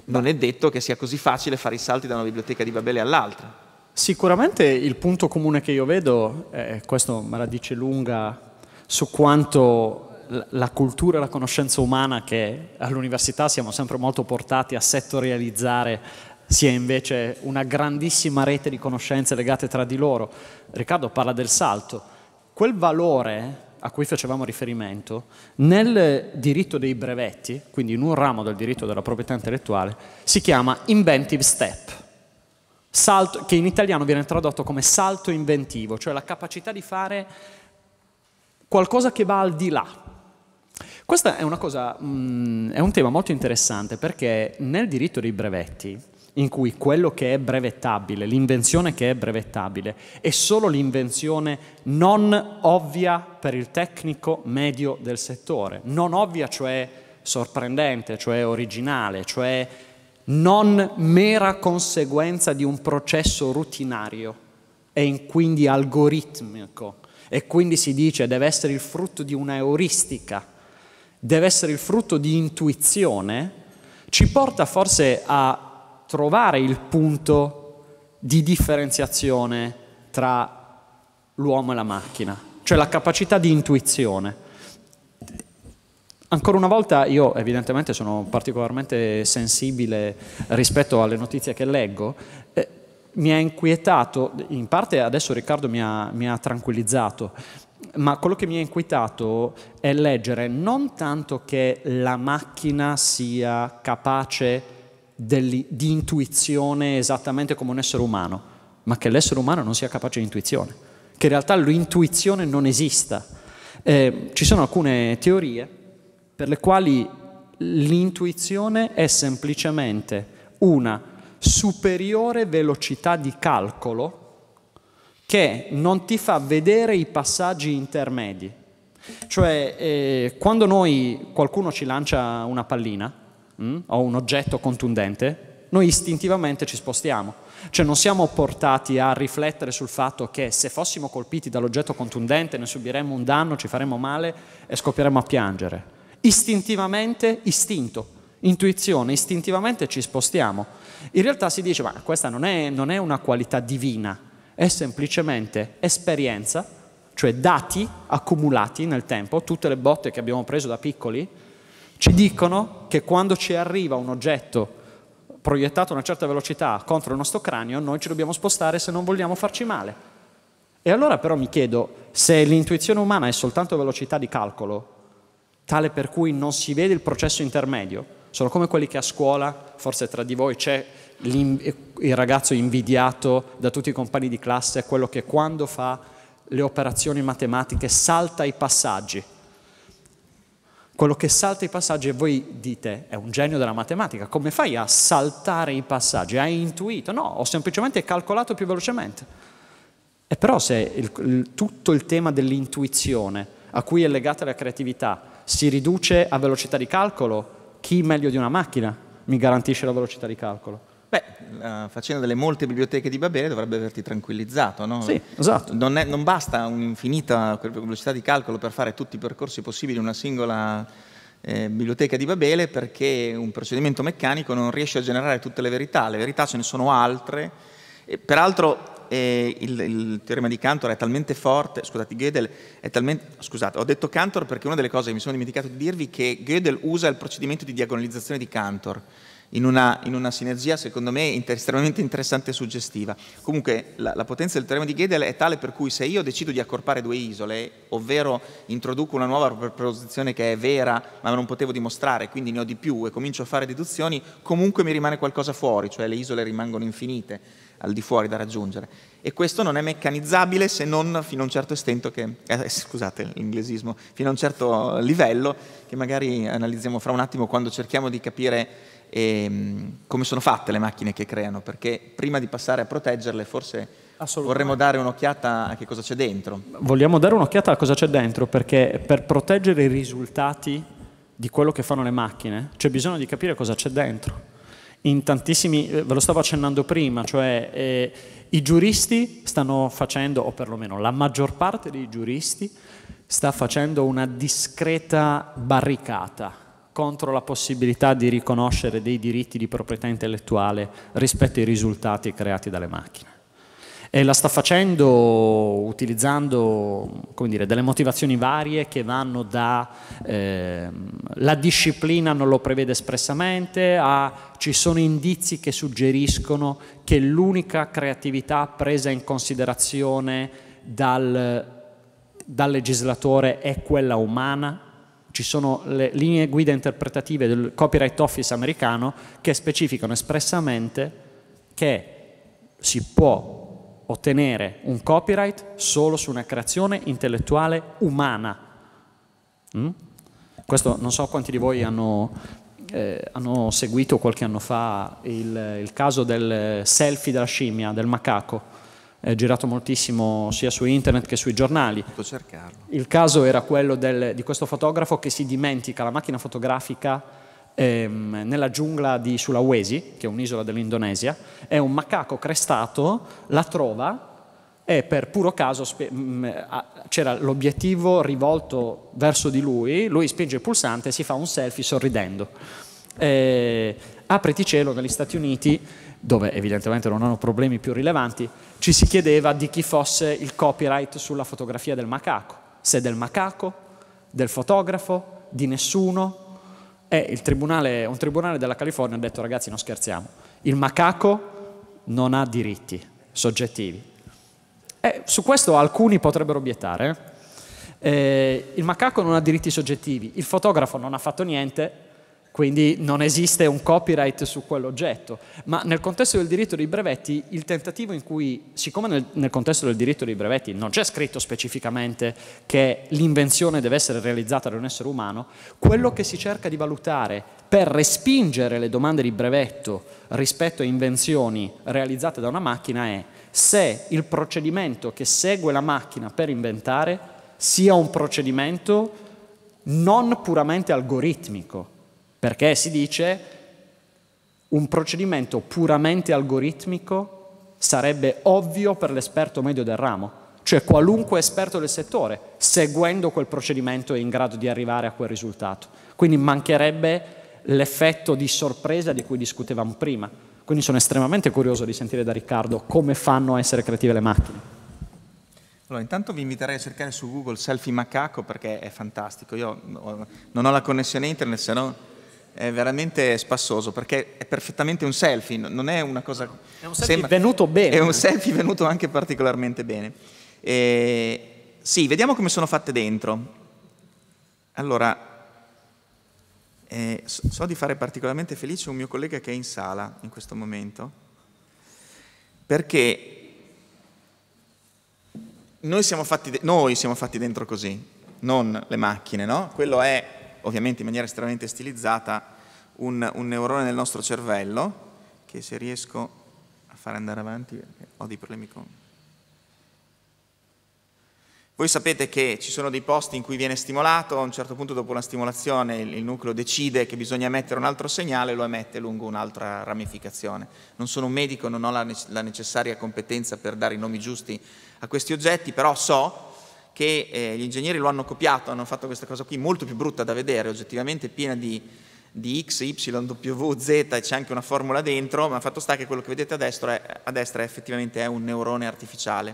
non è detto che sia così facile fare i salti da una biblioteca di Babele all'altra. Sicuramente il punto comune che io vedo, eh, questo me la dice lunga su quanto la cultura e la conoscenza umana che all'università siamo sempre molto portati a settorializzare sia invece una grandissima rete di conoscenze legate tra di loro. Riccardo parla del salto. Quel valore a cui facevamo riferimento, nel diritto dei brevetti, quindi in un ramo del diritto della proprietà intellettuale, si chiama inventive step, salto, che in italiano viene tradotto come salto inventivo, cioè la capacità di fare qualcosa che va al di là. Questo è, mm, è un tema molto interessante perché nel diritto dei brevetti in cui quello che è brevettabile, l'invenzione che è brevettabile, è solo l'invenzione non ovvia per il tecnico medio del settore, non ovvia cioè sorprendente, cioè originale, cioè non mera conseguenza di un processo rutinario e quindi algoritmico e quindi si dice deve essere il frutto di una euristica, deve essere il frutto di intuizione, ci porta forse a trovare il punto di differenziazione tra l'uomo e la macchina, cioè la capacità di intuizione. Ancora una volta io evidentemente sono particolarmente sensibile rispetto alle notizie che leggo, eh, mi ha inquietato, in parte adesso Riccardo mi ha, mi ha tranquillizzato, ma quello che mi ha inquietato è leggere non tanto che la macchina sia capace di di intuizione esattamente come un essere umano, ma che l'essere umano non sia capace di intuizione, che in realtà l'intuizione non esista. Eh, ci sono alcune teorie per le quali l'intuizione è semplicemente una superiore velocità di calcolo che non ti fa vedere i passaggi intermedi. Cioè, eh, quando noi, qualcuno ci lancia una pallina, Mm? o un oggetto contundente, noi istintivamente ci spostiamo. Cioè non siamo portati a riflettere sul fatto che se fossimo colpiti dall'oggetto contundente ne subiremmo un danno, ci faremmo male e scoppieremmo a piangere. Istintivamente, istinto, intuizione, istintivamente ci spostiamo. In realtà si dice, ma questa non è, non è una qualità divina, è semplicemente esperienza, cioè dati accumulati nel tempo, tutte le botte che abbiamo preso da piccoli, ci dicono che quando ci arriva un oggetto proiettato a una certa velocità contro il nostro cranio, noi ci dobbiamo spostare se non vogliamo farci male. E allora però mi chiedo, se l'intuizione umana è soltanto velocità di calcolo, tale per cui non si vede il processo intermedio, sono come quelli che a scuola, forse tra di voi c'è il ragazzo invidiato da tutti i compagni di classe, quello che quando fa le operazioni matematiche salta i passaggi, quello che salta i passaggi e voi dite è un genio della matematica, come fai a saltare i passaggi? Hai intuito? No, ho semplicemente calcolato più velocemente. E però se il, il, tutto il tema dell'intuizione a cui è legata la creatività si riduce a velocità di calcolo, chi meglio di una macchina mi garantisce la velocità di calcolo? Beh, facendo delle molte biblioteche di Babele dovrebbe averti tranquillizzato, no? Sì, esatto. Non, è, non basta un'infinita velocità di calcolo per fare tutti i percorsi possibili in una singola eh, biblioteca di Babele perché un procedimento meccanico non riesce a generare tutte le verità, le verità ce ne sono altre. E, peraltro eh, il, il, teorema di Cantor è talmente forte, scusate, Gödel è talmente, scusate, ho detto Cantor perché una delle cose che mi sono dimenticato di dirvi è che Gödel usa il procedimento di diagonalizzazione di Cantor in una, in una sinergia secondo me inter estremamente interessante e suggestiva. Comunque la, la potenza del teorema di Gödel è tale per cui se io decido di accorpare due isole, ovvero introduco una nuova proposizione che è vera ma non potevo dimostrare, quindi ne ho di più e comincio a fare deduzioni, comunque mi rimane qualcosa fuori, cioè le isole rimangono infinite al di fuori da raggiungere. E questo non è meccanizzabile se non fino a un certo stento che, eh, scusate l'inglesismo, fino a un certo livello che magari analizziamo fra un attimo quando cerchiamo di capire e, ehm, come sono fatte le macchine che creano, perché prima di passare a proteggerle forse vorremmo dare un'occhiata a che cosa c'è dentro. Vogliamo dare un'occhiata a cosa c'è dentro, perché per proteggere i risultati di quello che fanno le macchine c'è bisogno di capire cosa c'è dentro. In tantissimi, eh, ve lo stavo accennando prima, cioè eh, i giuristi stanno facendo, o perlomeno la maggior parte dei giuristi, sta facendo una discreta barricata contro la possibilità di riconoscere dei diritti di proprietà intellettuale rispetto ai risultati creati dalle macchine. E la sta facendo utilizzando dire, delle motivazioni varie che vanno da eh, la disciplina non lo prevede espressamente a ci sono indizi che suggeriscono che l'unica creatività presa in considerazione dal, dal legislatore è quella umana ci sono le linee guida interpretative del copyright office americano che specificano espressamente che si può ottenere un copyright solo su una creazione intellettuale umana. Mm? Questo non so quanti di voi hanno, eh, hanno seguito qualche anno fa il, il caso del selfie della scimmia, del macaco eh, girato moltissimo sia su internet che sui giornali. Il caso era quello del, di questo fotografo che si dimentica la macchina fotografica ehm, nella giungla di Sulawesi, che è un'isola dell'Indonesia, è un macaco crestato la trova e per puro caso mm, mm, c'era l'obiettivo rivolto verso di lui, lui spinge il pulsante e si fa un selfie sorridendo. Eh, apriti cielo negli Stati Uniti dove evidentemente non hanno problemi più rilevanti, ci si chiedeva di chi fosse il copyright sulla fotografia del macaco, se del macaco, del fotografo, di nessuno. E tribunale, un tribunale della California ha detto ragazzi non scherziamo, il macaco non ha diritti soggettivi. E su questo alcuni potrebbero obiettare. Eh, il macaco non ha diritti soggettivi, il fotografo non ha fatto niente, quindi non esiste un copyright su quell'oggetto, ma nel contesto del diritto dei brevetti il tentativo in cui, siccome nel, nel contesto del diritto dei brevetti non c'è scritto specificamente che l'invenzione deve essere realizzata da un essere umano, quello che si cerca di valutare per respingere le domande di brevetto rispetto a invenzioni realizzate da una macchina è se il procedimento che segue la macchina per inventare sia un procedimento non puramente algoritmico, perché si dice un procedimento puramente algoritmico sarebbe ovvio per l'esperto medio del ramo, cioè qualunque esperto del settore, seguendo quel procedimento è in grado di arrivare a quel risultato. Quindi mancherebbe l'effetto di sorpresa di cui discutevamo prima. Quindi sono estremamente curioso di sentire da Riccardo come fanno a essere creative le macchine. Allora, intanto vi inviterei a cercare su Google selfie macaco perché è fantastico. Io non ho la connessione internet, se no è veramente spassoso perché è perfettamente un selfie, non è una cosa... È un selfie sembra, venuto bene. È un selfie venuto anche particolarmente bene. E, sì, vediamo come sono fatte dentro. Allora, eh, so di fare particolarmente felice un mio collega che è in sala in questo momento, perché noi siamo fatti, de- noi siamo fatti dentro così, non le macchine, no? Quello è ovviamente in maniera estremamente stilizzata, un, un neurone nel nostro cervello, che se riesco a far andare avanti, ho dei problemi con... Voi sapete che ci sono dei posti in cui viene stimolato, a un certo punto dopo una stimolazione il, nucleo decide che bisogna emettere un altro segnale e lo emette lungo un'altra ramificazione. Non sono un medico, non ho la, la necessaria competenza per dare i nomi giusti a questi oggetti, però so che eh, gli ingegneri lo hanno copiato, hanno fatto questa cosa qui molto più brutta da vedere, oggettivamente piena di, di x, y, w, z e c'è anche una formula dentro, ma fatto sta che quello che vedete a destra, è, a destra è effettivamente è un neurone artificiale.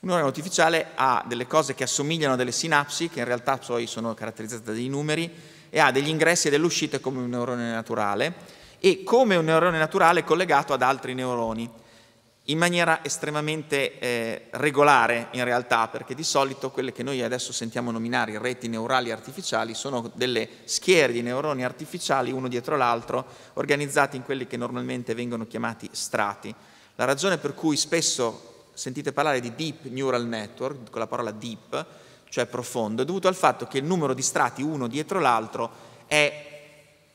Un neurone artificiale ha delle cose che assomigliano a delle sinapsi, che in realtà poi sono caratterizzate da dei numeri, e ha degli ingressi e delle uscite come un neurone naturale, e come un neurone naturale collegato ad altri neuroni in maniera estremamente eh, regolare in realtà, perché di solito quelle che noi adesso sentiamo nominare reti neurali artificiali sono delle schiere di neuroni artificiali uno dietro l'altro, organizzati in quelli che normalmente vengono chiamati strati. La ragione per cui spesso sentite parlare di deep neural network, con la parola deep, cioè profondo, è dovuto al fatto che il numero di strati uno dietro l'altro è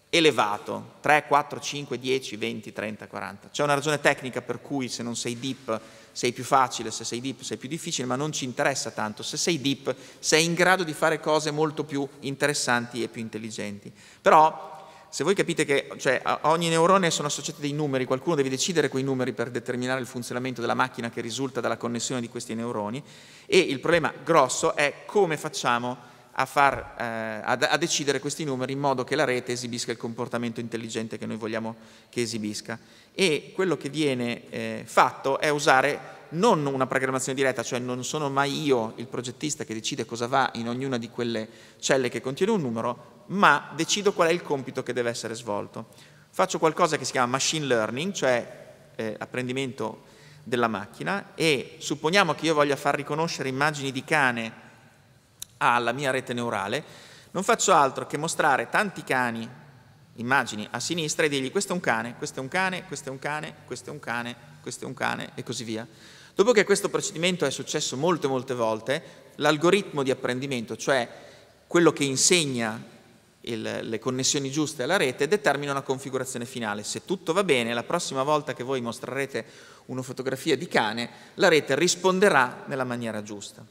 elevato, 3, 4, 5, 10, 20, 30, 40. C'è una ragione tecnica per cui se non sei deep sei più facile, se sei deep sei più difficile, ma non ci interessa tanto. Se sei deep sei in grado di fare cose molto più interessanti e più intelligenti. Però se voi capite che cioè, ogni neurone sono associati dei numeri, qualcuno deve decidere quei numeri per determinare il funzionamento della macchina che risulta dalla connessione di questi neuroni e il problema grosso è come facciamo a, far, eh, a, a, decidere questi numeri in modo che la rete esibisca il comportamento intelligente che noi vogliamo che esibisca. E quello che viene eh, fatto è usare non una programmazione diretta, cioè non sono mai io il progettista che decide cosa va in ognuna di quelle celle che contiene un numero, ma decido qual è il compito che deve essere svolto. Faccio qualcosa che si chiama machine learning, cioè eh, apprendimento della macchina, e supponiamo che io voglia far riconoscere immagini di cane alla mia rete neurale, non faccio altro che mostrare tanti cani, immagini a sinistra e dirgli questo è un cane, questo è un cane, questo è un cane, questo è un cane, questo è un cane e così via. Dopo che questo procedimento è successo molte molte volte, l'algoritmo di apprendimento, cioè quello che insegna il, le connessioni giuste alla rete determina una configurazione finale. Se tutto va bene, la prossima volta che voi mostrerete una fotografia di cane, la rete risponderà nella maniera giusta.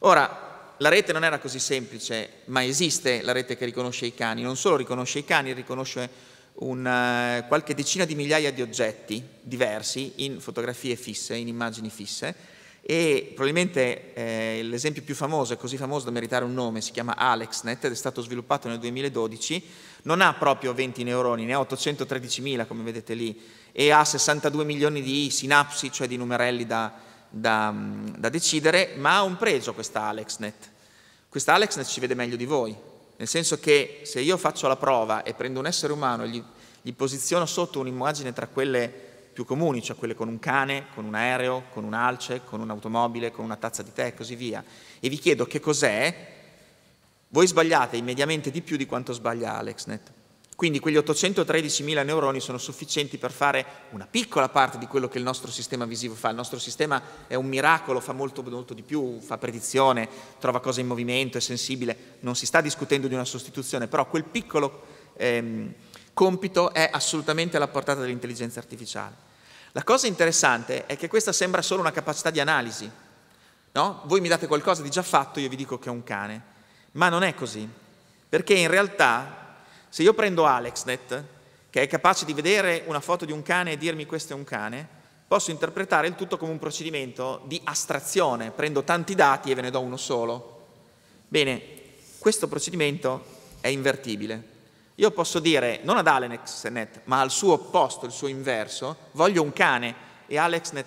Ora, la rete non era così semplice, ma esiste la rete che riconosce i cani, non solo riconosce i cani, riconosce una, eh, qualche decina di migliaia di oggetti diversi in fotografie fisse, in immagini fisse e probabilmente eh, l'esempio più famoso, è così famoso da meritare un nome, si chiama AlexNet ed è stato sviluppato nel 2012, non ha proprio 20 neuroni, ne ha 813.000 come vedete lì e ha 62 milioni di sinapsi, cioè di numerelli da, da, mm, da decidere, ma ha un pregio questa AlexNet questa AlexNet ci vede meglio di voi, nel senso che se io faccio la prova e prendo un essere umano e gli, gli posiziono sotto un'immagine tra quelle più comuni, cioè quelle con un cane, con un aereo, con un alce, con un'automobile, con una tazza di tè e così via, e vi chiedo che cos'è, voi sbagliate immediatamente di più di quanto sbaglia AlexNet. Quindi quegli 813.000 neuroni sono sufficienti per fare una piccola parte di quello che il nostro sistema visivo fa. Il nostro sistema è un miracolo, fa molto, molto di più, fa predizione, trova cose in movimento, è sensibile. Non si sta discutendo di una sostituzione, però quel piccolo ehm, compito è assolutamente alla portata dell'intelligenza artificiale. La cosa interessante è che questa sembra solo una capacità di analisi. No? Voi mi date qualcosa di già fatto, io vi dico che è un cane. Ma non è così, perché in realtà se io prendo AlexNet, che è capace di vedere una foto di un cane e dirmi questo è un cane, posso interpretare il tutto come un procedimento di astrazione, prendo tanti dati e ve ne do uno solo. Bene, questo procedimento è invertibile. Io posso dire non ad AlexNet, ma al suo opposto, il suo inverso, voglio un cane e AlexNet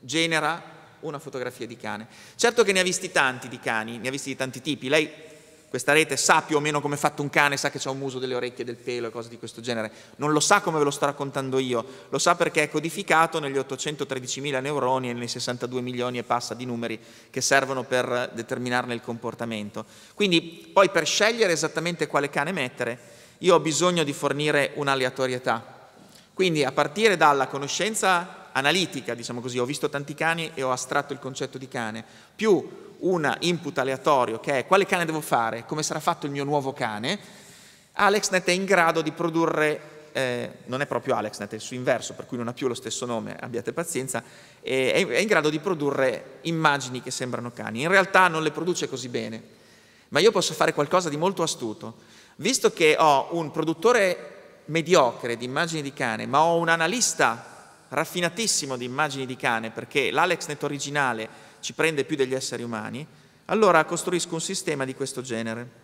genera una fotografia di cane. Certo che ne ha visti tanti di cani, ne ha visti di tanti tipi. Lei questa rete sa più o meno come è fatto un cane, sa che c'è un muso, delle orecchie, del pelo e cose di questo genere. Non lo sa come ve lo sto raccontando io, lo sa perché è codificato negli 813.000 neuroni e nei 62 milioni e passa di numeri che servono per determinarne il comportamento. Quindi poi per scegliere esattamente quale cane mettere, io ho bisogno di fornire un'aleatorietà. Quindi a partire dalla conoscenza analitica, diciamo così, ho visto tanti cani e ho astratto il concetto di cane, più un input aleatorio che è quale cane devo fare, come sarà fatto il mio nuovo cane, AlexNet è in grado di produrre, eh, non è proprio AlexNet, è il suo inverso, per cui non ha più lo stesso nome, abbiate pazienza, eh, è in grado di produrre immagini che sembrano cani. In realtà non le produce così bene, ma io posso fare qualcosa di molto astuto. Visto che ho un produttore mediocre di immagini di cane, ma ho un analista raffinatissimo di immagini di cane, perché l'AlexNet originale ci prende più degli esseri umani, allora costruisco un sistema di questo genere.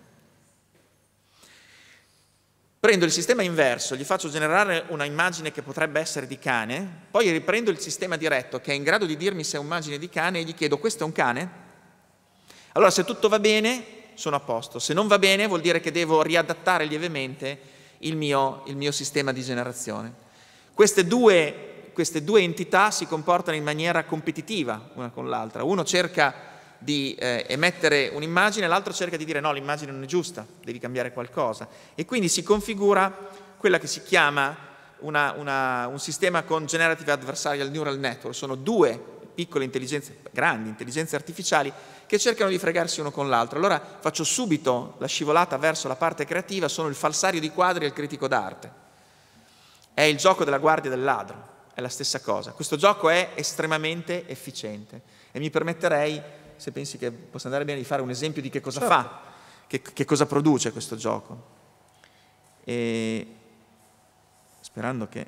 Prendo il sistema inverso, gli faccio generare una immagine che potrebbe essere di cane, poi riprendo il sistema diretto che è in grado di dirmi se è un'immagine di cane e gli chiedo questo è un cane? Allora se tutto va bene sono a posto, se non va bene vuol dire che devo riadattare lievemente il mio, il mio sistema di generazione. Queste due queste due entità si comportano in maniera competitiva una con l'altra. Uno cerca di eh, emettere un'immagine, l'altro cerca di dire no, l'immagine non è giusta, devi cambiare qualcosa. E quindi si configura quella che si chiama una, una, un sistema con Generative Adversarial Neural Network. Sono due piccole intelligenze, grandi intelligenze artificiali, che cercano di fregarsi uno con l'altro. Allora faccio subito la scivolata verso la parte creativa, sono il falsario di quadri e il critico d'arte. È il gioco della guardia del ladro è la stessa cosa. Questo gioco è estremamente efficiente e mi permetterei, se pensi che possa andare bene, di fare un esempio di che cosa certo. fa, che, che, cosa produce questo gioco. E sperando che...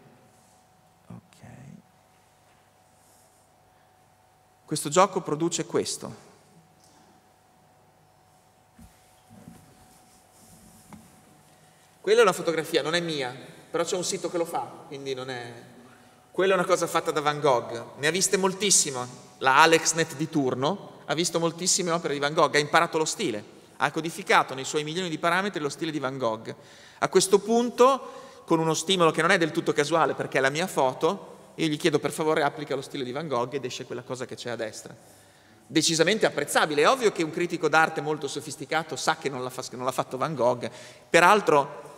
Ok. Questo gioco produce questo. Quella è una fotografia, non è mia, però c'è un sito che lo fa, quindi non è... Quella è una cosa fatta da Van Gogh, ne ha viste moltissime, la AlexNet di turno ha visto moltissime opere di Van Gogh, ha imparato lo stile, ha codificato nei suoi milioni di parametri lo stile di Van Gogh. A questo punto, con uno stimolo che non è del tutto casuale perché è la mia foto, io gli chiedo per favore applica lo stile di Van Gogh ed esce quella cosa che c'è a destra. Decisamente apprezzabile, è ovvio che un critico d'arte molto sofisticato sa che non l'ha, fatto Van Gogh, peraltro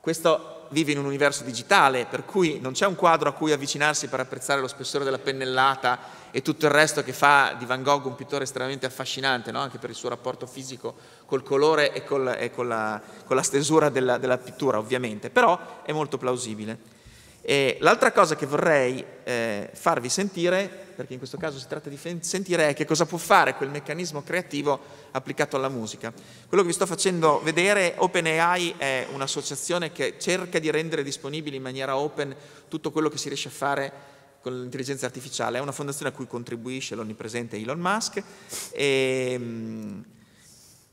questo vive in un universo digitale, per cui non c'è un quadro a cui avvicinarsi per apprezzare lo spessore della pennellata e tutto il resto che fa di Van Gogh un pittore estremamente affascinante, no? anche per il suo rapporto fisico col colore e, col, e con, la, con, la, stesura della, della pittura, ovviamente, però è molto plausibile. E l'altra cosa che vorrei eh, farvi sentire, perché in questo caso si tratta di sentire, è che cosa può fare quel meccanismo creativo applicato alla musica. Quello che vi sto facendo vedere, OpenAI è un'associazione che cerca di rendere disponibile in maniera open tutto quello che si riesce a fare con l'intelligenza artificiale. È una fondazione a cui contribuisce l'onnipresente Elon Musk. E, ehm,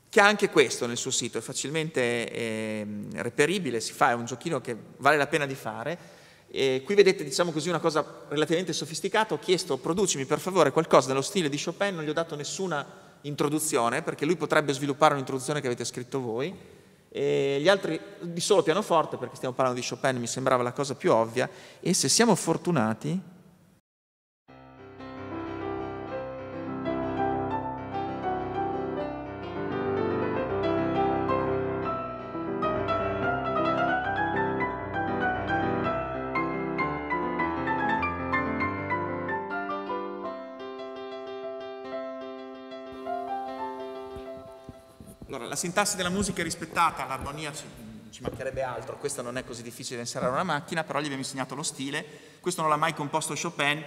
che ha anche questo nel suo sito, è facilmente eh, reperibile, si fa, è un giochino che vale la pena di fare, e qui vedete, diciamo così, una cosa relativamente sofisticata. Ho chiesto, producimi per favore qualcosa nello stile di Chopin, non gli ho dato nessuna introduzione, perché lui potrebbe sviluppare un'introduzione che avete scritto voi. E gli altri di solo pianoforte, perché stiamo parlando di Chopin, mi sembrava la cosa più ovvia. E se siamo fortunati, la sintassi della musica è rispettata, l'armonia ci, ci mancherebbe altro, questa non è così difficile da inserire una macchina, però gli abbiamo insegnato lo stile, questo non l'ha mai composto Chopin,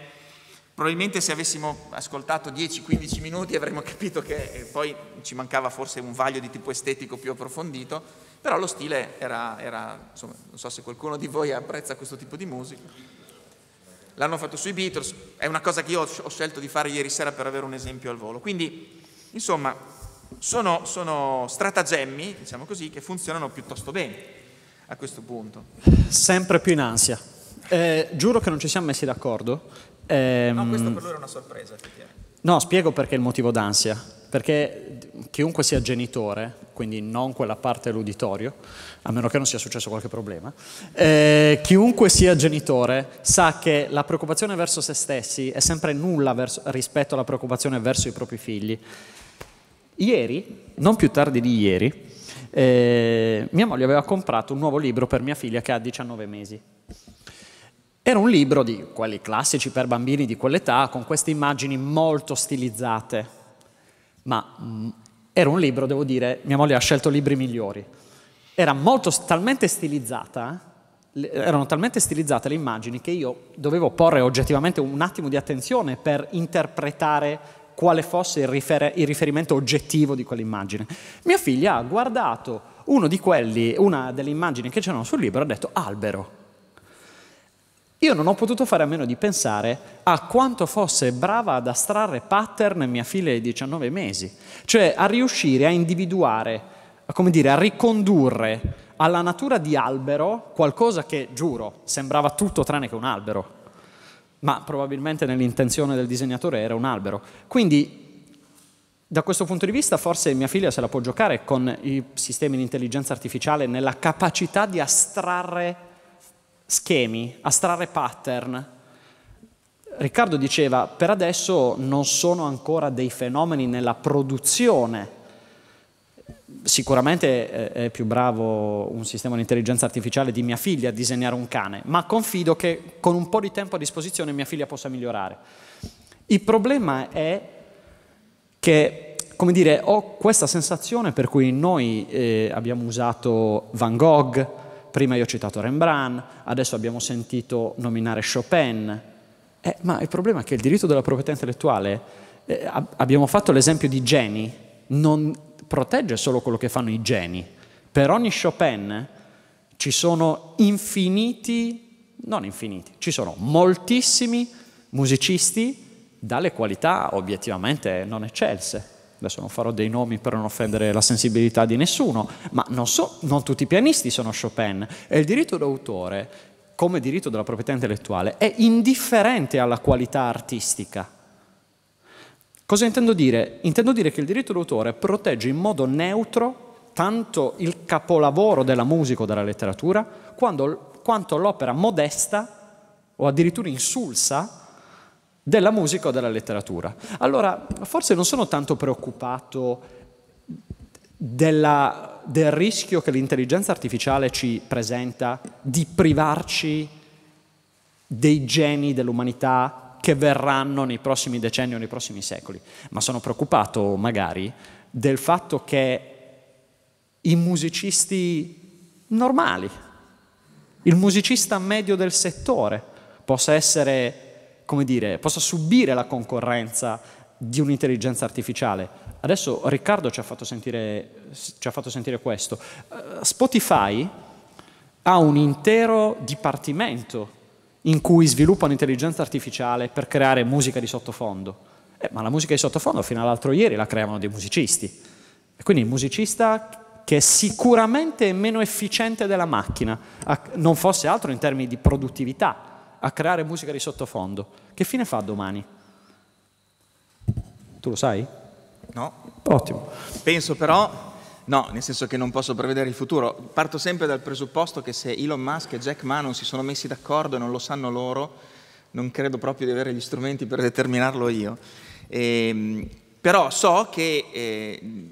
probabilmente se avessimo ascoltato 10-15 minuti avremmo capito che eh, poi ci mancava forse un vaglio di tipo estetico più approfondito, però lo stile era, era insomma, non so se qualcuno di voi apprezza questo tipo di musica. L'hanno fatto sui Beatles, è una cosa che io ho scelto di fare ieri sera per avere un esempio al volo. Quindi, insomma, sono, sono stratagemmi, diciamo così, che funzionano piuttosto bene a questo punto. Sempre più in ansia. Eh, giuro che non ci siamo messi d'accordo. Eh, no, questo per loro è una sorpresa. No, spiego perché il motivo d'ansia. Perché chiunque sia genitore, quindi non quella parte l'uditorio, a meno che non sia successo qualche problema, eh, chiunque sia genitore sa che la preoccupazione verso se stessi è sempre nulla verso, rispetto alla preoccupazione verso i propri figli. Ieri, non più tardi di ieri, eh, mia moglie aveva comprato un nuovo libro per mia figlia che ha 19 mesi. Era un libro di quelli classici per bambini di quell'età, con queste immagini molto stilizzate, ma mh, mm, era un libro, devo dire, mia moglie ha scelto libri migliori. Era molto, talmente stilizzata, eh, erano talmente stilizzate le immagini che io dovevo porre oggettivamente un attimo di attenzione per interpretare quale fosse il, rifer- il riferimento oggettivo di quell'immagine. Mia figlia ha guardato quelli, una delle immagini che c'erano sul libro, ha detto albero. Io non ho potuto fare a meno di pensare a quanto fosse brava ad astrarre pattern mia figlia di 19 mesi, cioè a riuscire a individuare, a, come dire, a ricondurre alla natura di albero qualcosa che, giuro, sembrava tutto tranne che un albero ma probabilmente nell'intenzione del disegnatore era un albero. Quindi da questo punto di vista forse mia figlia se la può giocare con i sistemi di intelligenza artificiale nella capacità di astrarre schemi, astrarre pattern. Riccardo diceva, per adesso non sono ancora dei fenomeni nella produzione sicuramente è più bravo un sistema di intelligenza artificiale di mia figlia a disegnare un cane, ma confido che con un po' di tempo a disposizione mia figlia possa migliorare. Il problema è che, come dire, ho questa sensazione per cui noi eh, abbiamo usato Van Gogh, prima io ho citato Rembrandt, adesso abbiamo sentito nominare Chopin, eh, ma il problema è che il diritto della proprietà intellettuale, eh, abbiamo fatto l'esempio di geni, non protegge solo quello che fanno i geni. Per ogni Chopin ci sono infiniti, non infiniti, ci sono moltissimi musicisti dalle qualità obiettivamente non eccelse. Adesso non farò dei nomi per non offendere la sensibilità di nessuno, ma non, so, non tutti i pianisti sono Chopin. E il diritto d'autore, come diritto della proprietà intellettuale, è indifferente alla qualità artistica Cosa intendo dire? Intendo dire che il diritto d'autore protegge in modo neutro tanto il capolavoro della musica o della letteratura quando, quanto l'opera modesta o addirittura insulsa della musica o della letteratura. Allora, forse non sono tanto preoccupato della, del rischio che l'intelligenza artificiale ci presenta di privarci dei geni dell'umanità, che verranno nei prossimi decenni o nei prossimi secoli, ma sono preoccupato magari del fatto che i musicisti normali, il musicista medio del settore possa essere, come dire, possa subire la concorrenza di un'intelligenza artificiale. Adesso Riccardo ci ha fatto sentire, ha fatto sentire questo. Eh, Spotify ha un intero dipartimento in cui sviluppano intelligenza artificiale per creare musica di sottofondo. Eh, ma la musica di sottofondo fino all'altro ieri la creavano dei musicisti. E quindi il musicista che è sicuramente meno efficiente della macchina, a, non fosse altro in termini di produttività, a creare musica di sottofondo. Che fine fa domani? Tu lo sai? No. Ottimo. Penso però No, nel senso che non posso prevedere il futuro. Parto sempre dal presupposto che se Elon Musk e Jack Ma non si sono messi d'accordo e non lo sanno loro, non credo proprio di avere gli strumenti per determinarlo io. E, ehm, però so che eh,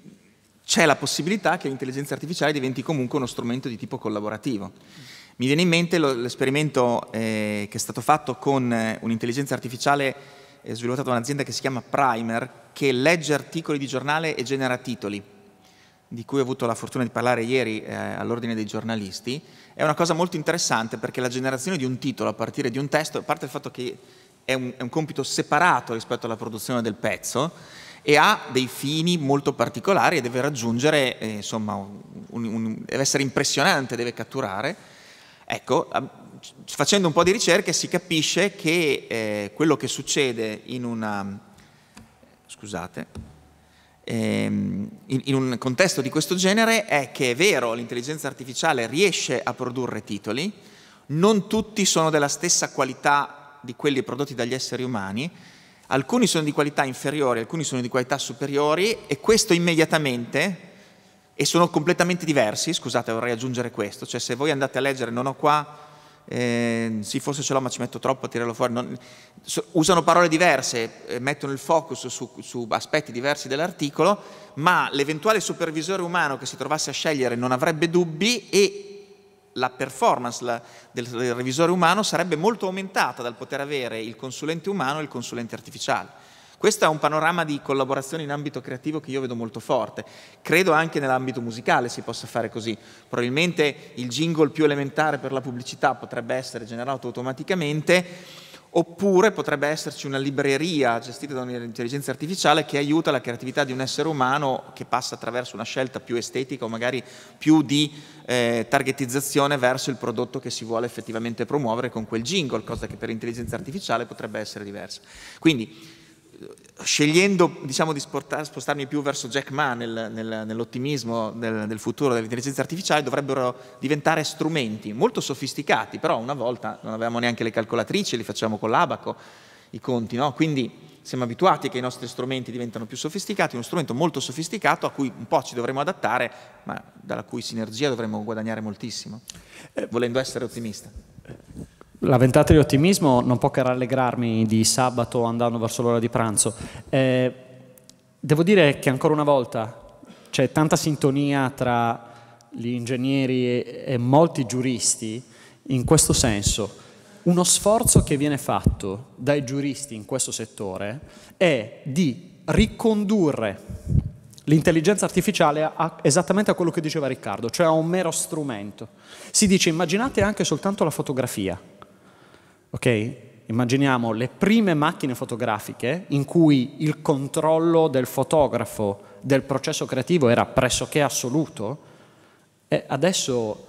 c'è la possibilità che l'intelligenza artificiale diventi comunque uno strumento di tipo collaborativo. Mi viene in mente l'esperimento eh, che è stato fatto con eh, un'intelligenza artificiale eh, sviluppata da un'azienda che si chiama Primer, che legge articoli di giornale e genera titoli di cui ho avuto la fortuna di parlare ieri eh, all'ordine dei giornalisti, è una cosa molto interessante perché la generazione di un titolo a partire di un testo, a parte il fatto che è un, è un compito separato rispetto alla produzione del pezzo, e ha dei fini molto particolari e deve raggiungere, eh, insomma, un, un, deve essere impressionante, deve catturare. Ecco, facendo un po' di ricerche si capisce che eh, quello che succede in una... scusate, Ehm, in, un contesto di questo genere è che è vero, l'intelligenza artificiale riesce a produrre titoli, non tutti sono della stessa qualità di quelli prodotti dagli esseri umani, alcuni sono di qualità inferiori, alcuni sono di qualità superiori e questo immediatamente, e sono completamente diversi, scusate vorrei aggiungere questo, cioè se voi andate a leggere, non ho qua eh, sì forse ce l'ho ma ci metto troppo a tirarlo fuori, non, so, usano parole diverse, eh, mettono il focus su, su, aspetti diversi dell'articolo, ma l'eventuale supervisore umano che si trovasse a scegliere non avrebbe dubbi e la performance la, del, del revisore umano sarebbe molto aumentata dal poter avere il consulente umano e il consulente artificiale. Questo è un panorama di collaborazione in ambito creativo che io vedo molto forte. Credo anche nell'ambito musicale si possa fare così. Probabilmente il jingle più elementare per la pubblicità potrebbe essere generato automaticamente. Oppure potrebbe esserci una libreria gestita da un'intelligenza artificiale che aiuta la creatività di un essere umano che passa attraverso una scelta più estetica o magari più di eh, targetizzazione verso il prodotto che si vuole effettivamente promuovere con quel jingle, cosa che per l'intelligenza artificiale potrebbe essere diversa. Quindi scegliendo diciamo, di spostarmi più verso Jack Ma nel, nel, nell'ottimismo del, del, futuro dell'intelligenza artificiale, dovrebbero diventare strumenti molto sofisticati, però una volta non avevamo neanche le calcolatrici, li facciamo con l'abaco, i conti, no? quindi siamo abituati che i nostri strumenti diventano più sofisticati, uno strumento molto sofisticato a cui un po' ci dovremmo adattare, ma dalla cui sinergia dovremmo guadagnare moltissimo, eh, volendo essere ottimista. Eh, la ventata di ottimismo non può che rallegrarmi di sabato andando verso l'ora di pranzo. Eh, devo dire che ancora una volta c'è tanta sintonia tra gli ingegneri e, e molti giuristi in questo senso. Uno sforzo che viene fatto dai giuristi in questo settore è di ricondurre l'intelligenza artificiale a, esattamente a quello che diceva Riccardo, cioè a un mero strumento. Si dice immaginate anche soltanto la fotografia ok? Immaginiamo le prime macchine fotografiche in cui il controllo del fotografo del processo creativo era pressoché assoluto e adesso,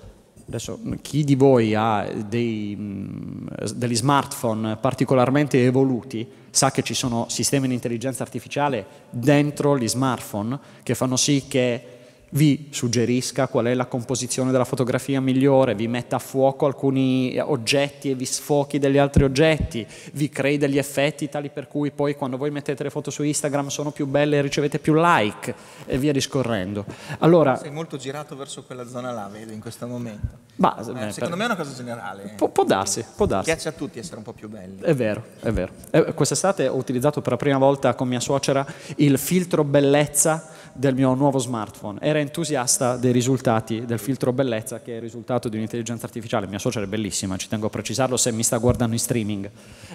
adesso chi di voi ha dei, mm, degli smartphone particolarmente evoluti sa che ci sono sistemi di intelligenza artificiale dentro gli smartphone che fanno sì che vi suggerisca qual è la composizione della fotografia migliore, vi metta a fuoco alcuni eh, oggetti e vi sfochi degli altri oggetti, vi crei degli effetti tali per cui poi quando voi mettete le foto su Instagram sono più belle e ricevete più like e via discorrendo. Allora, Sei molto girato verso quella zona là, vedo in questo momento. Ma, eh, beh, secondo per... me è una cosa generale. Pu- può darsi, può darsi. Piace a tutti essere un po' più belli. È vero, è vero. Eh, quest'estate ho utilizzato per la prima volta con mia suocera il filtro bellezza del mio nuovo smartphone. Era entusiasta dei risultati del filtro bellezza che è il risultato di un'intelligenza artificiale. Mia suocera è bellissima, ci tengo a precisarlo se mi sta guardando in streaming.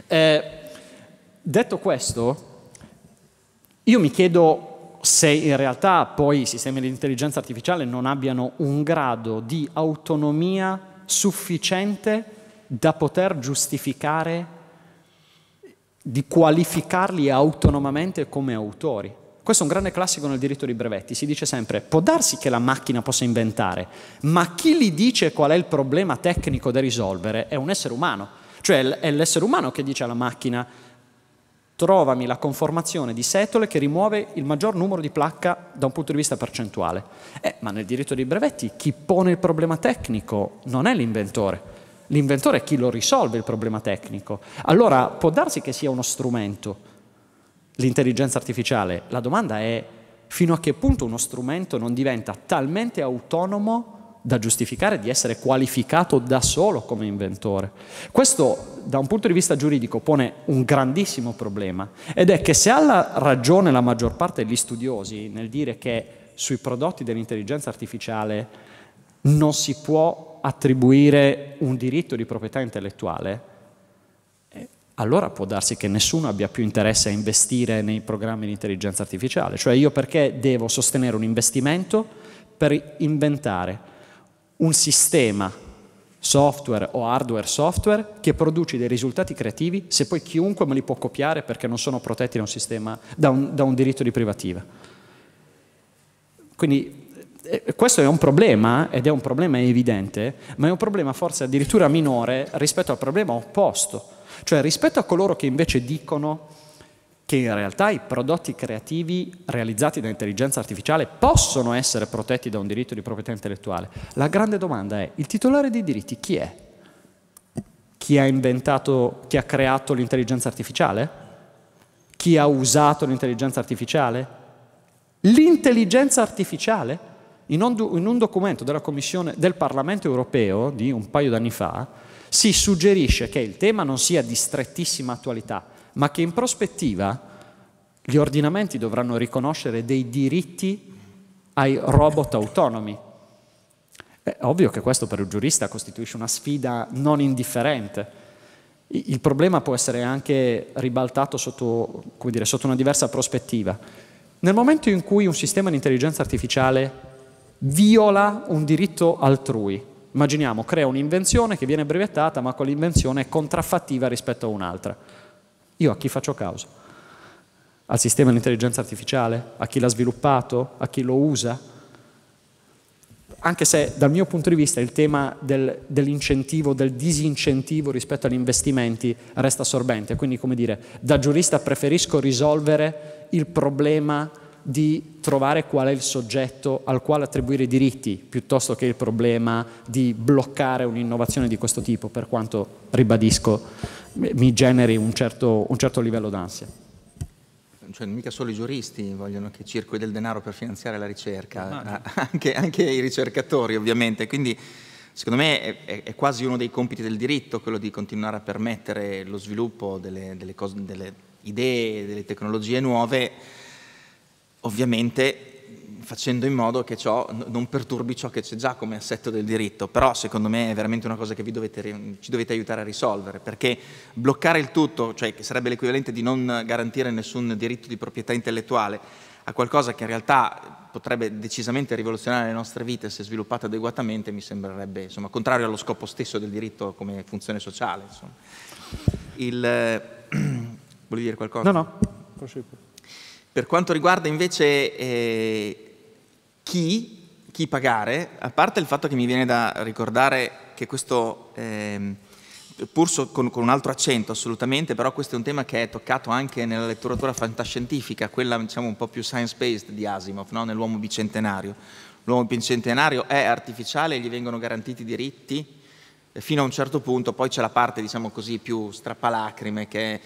Eh, detto questo, io mi chiedo se in realtà poi i sistemi di intelligenza artificiale non abbiano un grado di autonomia sufficiente da poter giustificare di qualificarli autonomamente come autori. Questo è un grande classico nel diritto dei brevetti, si dice sempre, può darsi che la macchina possa inventare, ma chi gli dice qual è il problema tecnico da risolvere è un essere umano, cioè è l'essere umano che dice alla macchina trovami la conformazione di setole che rimuove il maggior numero di placca da un punto di vista percentuale. Eh, ma nel diritto dei brevetti chi pone il problema tecnico non è l'inventore. L'inventore è chi lo risolve il problema tecnico. Allora può darsi che sia uno strumento, l'intelligenza artificiale. La domanda è fino a che punto uno strumento non diventa talmente autonomo da giustificare di essere qualificato da solo come inventore. Questo da un punto di vista giuridico pone un grandissimo problema ed è che se ha ragione la maggior parte degli studiosi nel dire che sui prodotti dell'intelligenza artificiale non si può attribuire un diritto di proprietà intellettuale, allora può darsi che nessuno abbia più interesse a investire nei programmi di intelligenza artificiale. Cioè io perché devo sostenere un investimento per inventare un sistema software o hardware software che produce dei risultati creativi se poi chiunque me li può copiare perché non sono protetti da un, sistema, da un, da un diritto di privativa. Quindi eh, questo è un problema ed è un problema evidente, ma è un problema forse addirittura minore rispetto al problema opposto, cioè rispetto a coloro che invece dicono che in realtà i prodotti creativi realizzati da intelligenza artificiale possono essere protetti da un diritto di proprietà intellettuale, la grande domanda è il titolare dei diritti chi è? Chi ha inventato, chi ha creato l'intelligenza artificiale? Chi ha usato l'intelligenza artificiale? L'intelligenza artificiale? In un, documento della Commissione del Parlamento europeo di un paio d'anni fa, si suggerisce che il tema non sia di strettissima attualità, ma che in prospettiva gli ordinamenti dovranno riconoscere dei diritti ai robot autonomi. È ovvio che questo per un giurista costituisce una sfida non indifferente. Il problema può essere anche ribaltato sotto, dire, sotto una diversa prospettiva. Nel momento in cui un sistema di intelligenza artificiale viola un diritto altrui, Immaginiamo, crea un'invenzione che viene brevettata, ma quell'invenzione è contraffattiva rispetto a un'altra. Io a chi faccio causa? Al sistema di intelligenza artificiale? A chi l'ha sviluppato? A chi lo usa? Anche se dal mio punto di vista il tema del, dell'incentivo, del disincentivo rispetto agli investimenti resta assorbente. quindi come dire, da giurista preferisco risolvere il problema di trovare qual è il soggetto al quale attribuire i diritti, piuttosto che il problema di bloccare un'innovazione di questo tipo, per quanto, ribadisco, mi generi un certo, un certo livello d'ansia cioè mica solo i giuristi vogliono che circoli del denaro per finanziare la ricerca, anche, anche, i ricercatori ovviamente, quindi secondo me è, è, quasi uno dei compiti del diritto quello di continuare a permettere lo sviluppo delle, delle, cose, delle idee, delle tecnologie nuove ovviamente facendo in modo che ciò non perturbi ciò che c'è già come assetto del diritto, però secondo me è veramente una cosa che dovete, ci dovete aiutare a risolvere, perché bloccare il tutto, cioè che sarebbe l'equivalente di non garantire nessun diritto di proprietà intellettuale, a qualcosa che in realtà potrebbe decisamente rivoluzionare le nostre vite se sviluppata adeguatamente, mi sembrerebbe insomma, contrario allo scopo stesso del diritto come funzione sociale. Insomma. Il, eh, volevi dire qualcosa? No, no, prosegui. Per quanto riguarda invece eh, chi, chi, pagare, a parte il fatto che mi viene da ricordare che questo, eh, pur so, con, con, un altro accento assolutamente, però questo è un tema che è toccato anche nella letteratura fantascientifica, quella diciamo un po' più science-based di Asimov, no? nell'uomo bicentenario. L'uomo bicentenario è artificiale, gli vengono garantiti diritti fino a un certo punto, poi c'è la parte diciamo così più strappalacrime che è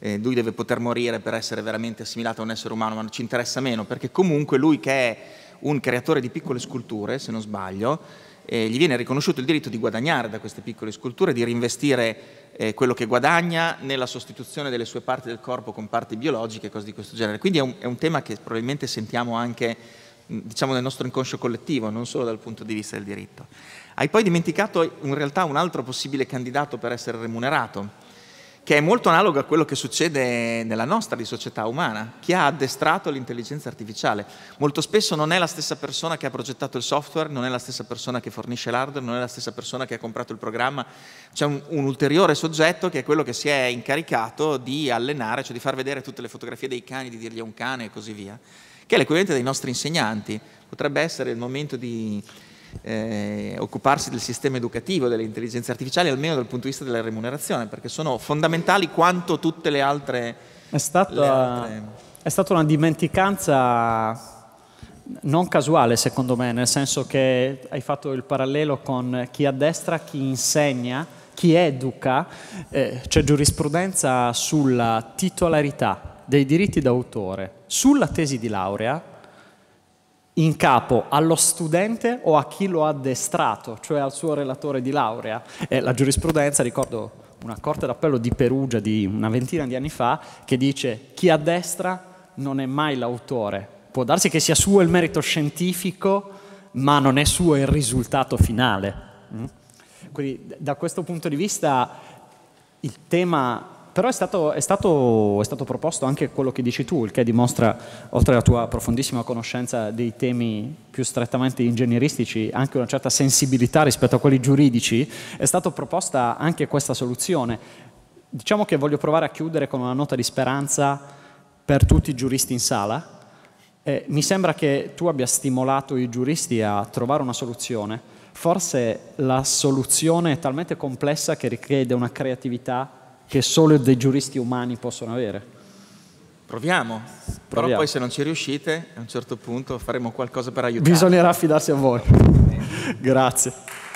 eh, lui deve poter morire per essere veramente assimilato a un essere umano, ma ci interessa meno, perché comunque lui che è un creatore di piccole sculture, se non sbaglio, eh, gli viene riconosciuto il diritto di guadagnare da queste piccole sculture, di reinvestire eh, quello che guadagna nella sostituzione delle sue parti del corpo con parti biologiche, e cose di questo genere. Quindi è un, è un tema che probabilmente sentiamo anche diciamo, nel nostro inconscio collettivo, non solo dal punto di vista del diritto. Hai poi dimenticato in realtà un altro possibile candidato per essere remunerato, che è molto analogo a quello che succede nella nostra di società umana. Chi ha addestrato l'intelligenza artificiale? Molto spesso non è la stessa persona che ha progettato il software, non è la stessa persona che fornisce l'hardware, non è la stessa persona che ha comprato il programma. C'è un, un ulteriore soggetto che è quello che si è incaricato di allenare, cioè di far vedere tutte le fotografie dei cani, di dirgli a un cane e così via, che è l'equivalente dei nostri insegnanti. Potrebbe essere il momento di eh, occuparsi del sistema educativo delle intelligenze artificiali, almeno dal punto di vista della remunerazione, perché sono fondamentali quanto tutte le altre... È stata, altre... È stata una dimenticanza non casuale secondo me, nel senso che hai fatto il parallelo con chi addestra, chi insegna, chi educa, eh, c'è giurisprudenza sulla titolarità dei diritti d'autore. Sulla tesi di laurea in capo allo studente o a chi lo ha addestrato, cioè al suo relatore di laurea. E la giurisprudenza, ricordo una corte d'appello di Perugia di una ventina di anni fa, che dice chi addestra non è mai l'autore. Può darsi che sia suo il merito scientifico, ma non è suo il risultato finale. Mm? Quindi da questo punto di vista il tema però è stato, è, stato, è stato, proposto anche quello che dici tu, il che dimostra, oltre alla tua profondissima conoscenza dei temi più strettamente ingegneristici, anche una certa sensibilità rispetto a quelli giuridici, è stata proposta anche questa soluzione. Diciamo che voglio provare a chiudere con una nota di speranza per tutti i giuristi in sala. Eh, mi sembra che tu abbia stimolato i giuristi a trovare una soluzione. Forse la soluzione è talmente complessa che richiede una creatività che solo dei giuristi umani possono avere. Proviamo. Proviamo. però poi se non ci riuscite, a un certo punto faremo qualcosa per aiutarvi. Bisognerà affidarsi a voi. Grazie.